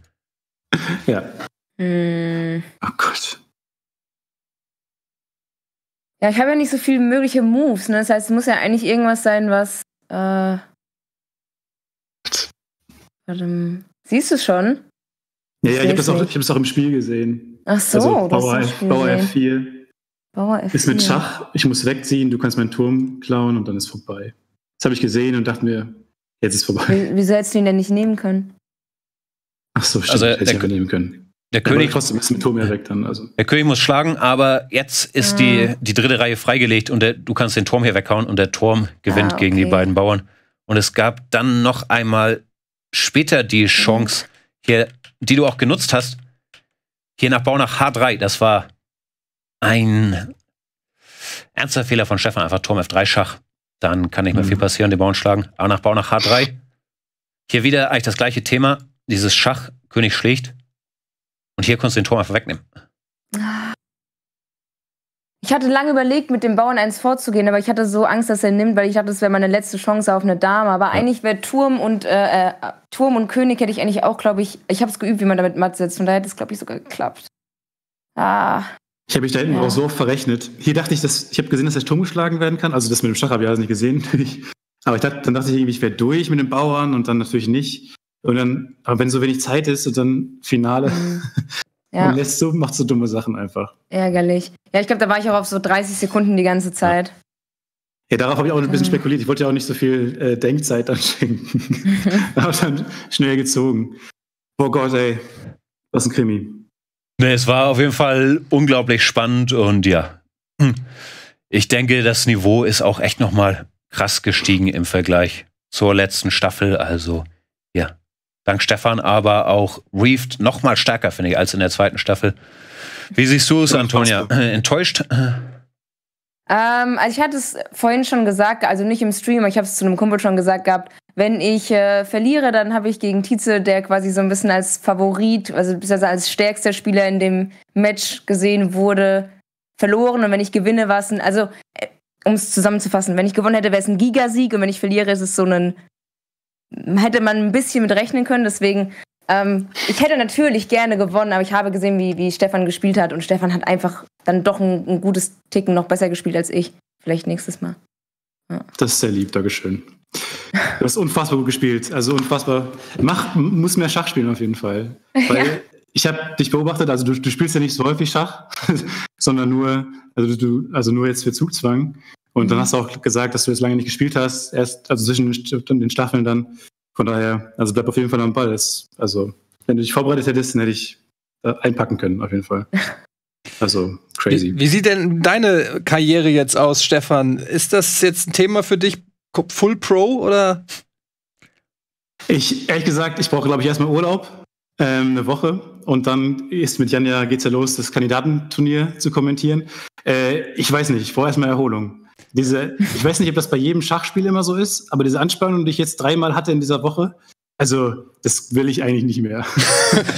Ja. Mm. Oh Gott. Ja, ich habe ja nicht so viele mögliche Moves, ne? Das heißt, es muss ja eigentlich irgendwas sein, was. Äh, warte, hm. siehst du es schon? Ja, ja, ich habe es auch, hab auch im Spiel gesehen. Ach so, also Bauer, das ist Bauer F4. Bauer F4. Ist mit Schach, ich muss wegziehen, du kannst meinen Turm klauen und dann ist vorbei. Das habe ich gesehen und dachte mir, jetzt ist vorbei. Wieso hättest du ihn denn nicht nehmen können? Ach so, stimmt, also, hätte ich nehmen können. Der König, trotzdem ist mit Turm ja weg dann, also. der König muss schlagen, aber jetzt ist ah. die, die dritte Reihe freigelegt und der, du kannst den Turm hier weghauen und der Turm gewinnt ah, okay. gegen die beiden Bauern. Und es gab dann noch einmal später die mhm. Chance, hier, die du auch genutzt hast, hier nach Baunach H3. Das war ein ernster Fehler von Stefan. Einfach Turm F3 Schach. Dann kann nicht mehr mhm. viel passieren, den Bauern schlagen. Aber nach Baunach H3. Hier wieder eigentlich das gleiche Thema. Dieses Schach, König schlägt. Und hier kannst du den Turm einfach wegnehmen. Ah. Ich hatte lange überlegt, mit dem Bauern eins vorzugehen, aber ich hatte so Angst, dass er nimmt, weil ich dachte, das wäre meine letzte Chance auf eine Dame. Aber ja. eigentlich wäre Turm und äh, äh, Turm und König hätte ich eigentlich auch, glaube ich, ich habe es geübt, wie man damit matt setzt und da hätte es, glaube ich, sogar geklappt. Ah. Ich habe mich da hinten ja. auch so verrechnet. Hier dachte ich, dass ich habe gesehen, dass der Turm geschlagen werden kann. Also das mit dem Schach habe ich alles nicht gesehen. aber ich dachte, dann dachte ich irgendwie, ich wäre durch mit dem Bauern und dann natürlich nicht. Und dann, aber wenn so wenig Zeit ist und dann Finale. Mhm. Ja. Und lässt so, macht so dumme Sachen einfach. Ärgerlich. Ja, ich glaube, da war ich auch auf so 30 Sekunden die ganze Zeit. Ja. Ja, darauf habe ich auch ein bisschen spekuliert. Ich wollte ja auch nicht so viel äh, Denkzeit dann schenken. Aber dann schnell gezogen. Oh Gott, ey. Was ein Krimi. Nee, es war auf jeden Fall unglaublich spannend und ja. Hm. Ich denke, das Niveau ist auch echt nochmal krass gestiegen im Vergleich zur letzten Staffel. Also, ja dank Stefan, aber auch Reefed noch mal stärker, finde ich, als in der zweiten Staffel. Wie siehst du es, Antonia? Äh, enttäuscht? Ähm, also ich hatte es vorhin schon gesagt, also nicht im Stream, aber ich habe es zu einem Kumpel schon gesagt gehabt, wenn ich äh, verliere, dann habe ich gegen Tietze, der quasi so ein bisschen als Favorit, also beziehungsweise also als stärkster Spieler in dem Match gesehen wurde, verloren. Und wenn ich gewinne, war es ein, also äh, um es zusammenzufassen, wenn ich gewonnen hätte, wäre es ein Gigasieg und wenn ich verliere, ist es so ein hätte man ein bisschen mit rechnen können. Deswegen, ähm, ich hätte natürlich gerne gewonnen, aber ich habe gesehen, wie, wie Stefan gespielt hat. Und Stefan hat einfach dann doch ein, ein gutes Ticken noch besser gespielt als ich. Vielleicht nächstes Mal. Ja. Das ist sehr lieb, Dankeschön. Du hast unfassbar gut gespielt. Also unfassbar. Mach, muss mehr Schach spielen auf jeden Fall. Weil ja. ich habe dich beobachtet, also du, du, spielst ja nicht so häufig Schach, sondern nur, also du, also nur jetzt für Zugzwang. Und dann mhm. hast du auch gesagt, dass du jetzt lange nicht gespielt hast, erst also zwischen den Staffeln dann. Von daher, also bleib auf jeden Fall am Ball. Das, also, wenn du dich vorbereitet hättest, dann hätte ich äh, einpacken können, auf jeden Fall. Also, crazy. Wie, wie, sieht denn deine Karriere jetzt aus, Stefan? Ist das jetzt ein Thema für dich? Full Pro oder? Ich, ehrlich gesagt, ich brauche, glaube ich, erstmal Urlaub, ähm, eine Woche. Und dann ist mit Janja geht's ja los, das Kandidatenturnier zu kommentieren. Äh, ich weiß nicht, ich brauche erstmal Erholung diese, ich weiß nicht, ob das bei jedem Schachspiel immer so ist, aber diese Anspannung, die ich jetzt dreimal hatte in dieser Woche, also, das will ich eigentlich nicht mehr.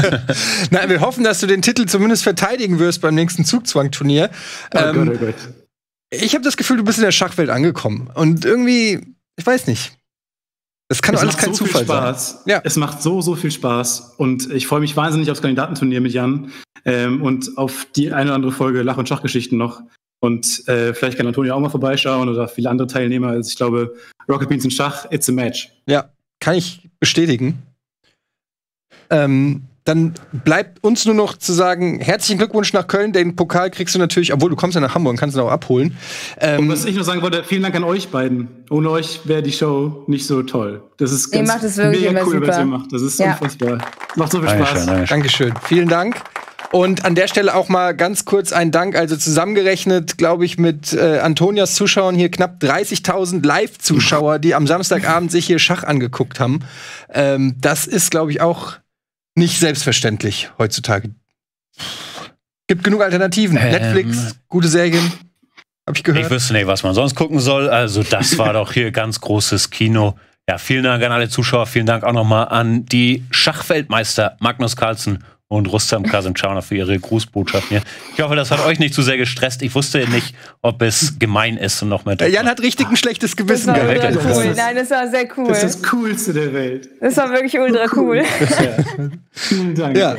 Nein, wir hoffen, dass du den Titel zumindest verteidigen wirst beim nächsten Zugzwangturnier. Oh ähm, Gott, oh ähm, Gott. Ich habe das Gefühl, du bist in der Schachwelt angekommen. Und irgendwie, ich weiß nicht. Das kann es alles kein so Zufall sein. Ja. Es macht so, so viel Spaß. Und ich freue mich wahnsinnig aufs Kandidatenturnier mit Jan. Ähm, und auf die eine oder andere Folge Lach- und Schachgeschichten noch. Und äh, vielleicht kann Antonio auch mal vorbeischauen oder viele andere Teilnehmer. Also ich glaube, Rocket Beans in Schach, it's a match. Ja, kann ich bestätigen. Ähm, dann bleibt uns nur noch zu sagen, herzlichen Glückwunsch nach Köln. Den Pokal kriegst du natürlich, obwohl du kommst ja nach Hamburg und kannst ihn auch abholen. Ähm, und was ich noch sagen wollte, vielen Dank an euch beiden. Ohne euch wäre die Show nicht so toll. Das ist ganz Ihr macht es wirklich mega cool, super. was ihr macht. Das ist ja. unfassbar. Macht so viel Spaß. Dankeschön. Vielen Dank. Und an der Stelle auch mal ganz kurz ein Dank. Also zusammengerechnet, glaube ich, mit äh, Antonias Zuschauern hier knapp 30.000 Live-Zuschauer, die am Samstagabend sich hier Schach angeguckt haben. Ähm, das ist, glaube ich, auch nicht selbstverständlich heutzutage. Gibt genug Alternativen. Ähm. Netflix, gute Serien. Hab ich gehört. Ich wüsste nicht, was man sonst gucken soll. Also, das war doch hier ganz großes Kino. Ja, vielen Dank an alle Zuschauer. Vielen Dank auch nochmal an die Schachweltmeister Magnus Carlsen und Rustam Kasimchana für ihre Grußbotschaften. Ich hoffe, das hat euch nicht zu sehr gestresst. Ich wusste nicht, ob es gemein ist und noch mit. Der Jan hat richtig ein schlechtes Gewissen das gehabt. Cool. Das ist, Nein, das war sehr cool. Das ist das Coolste der Welt. Das war wirklich ultra cool. cool. vielen Dank. Ja.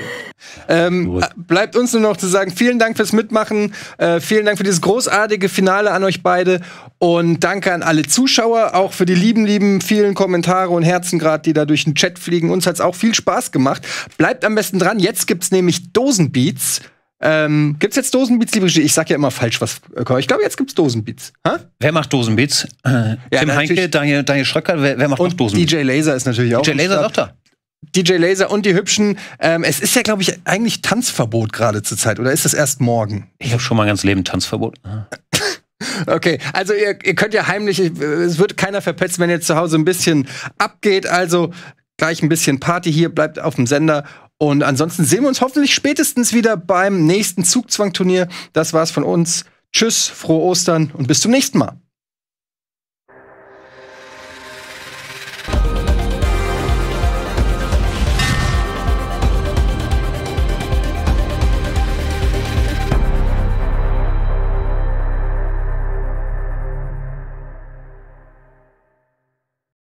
Ähm, bleibt uns nur noch zu sagen, vielen Dank fürs Mitmachen, äh, vielen Dank für dieses großartige Finale an euch beide und danke an alle Zuschauer, auch für die lieben, lieben vielen Kommentare und Herzen gerade, die da durch den Chat fliegen. Uns hat es auch viel Spaß gemacht. Bleibt am besten dran, jetzt Jetzt gibt's nämlich Dosenbeats. Ähm, gibt's jetzt Dosenbeats, liebe Regie? Ich sag ja immer falsch, was. Äh, ich glaube, jetzt gibt's Dosenbeats. Ha? Wer macht Dosenbeats? Äh, ja, Tim Heinke, Daniel, Daniel Schröcker, wer, wer macht und noch Dosenbeats? DJ Laser ist natürlich auch. DJ Laser ist auch da. DJ Laser und die Hübschen. Ähm, es ist ja, glaube ich, eigentlich Tanzverbot gerade zur Zeit, oder ist es erst morgen? Ich habe schon mein ganzes Leben Tanzverbot. Ah. Okay, also ihr, ihr, könnt ja heimlich, es wird keiner verpetzt, wenn ihr zu Hause ein bisschen abgeht. Also gleich ein bisschen Party hier, bleibt auf dem Sender und ansonsten sehen wir uns hoffentlich spätestens wieder beim nächsten Zugzwangturnier. Das war's von uns. Tschüss, frohe Ostern und bis zum nächsten Mal.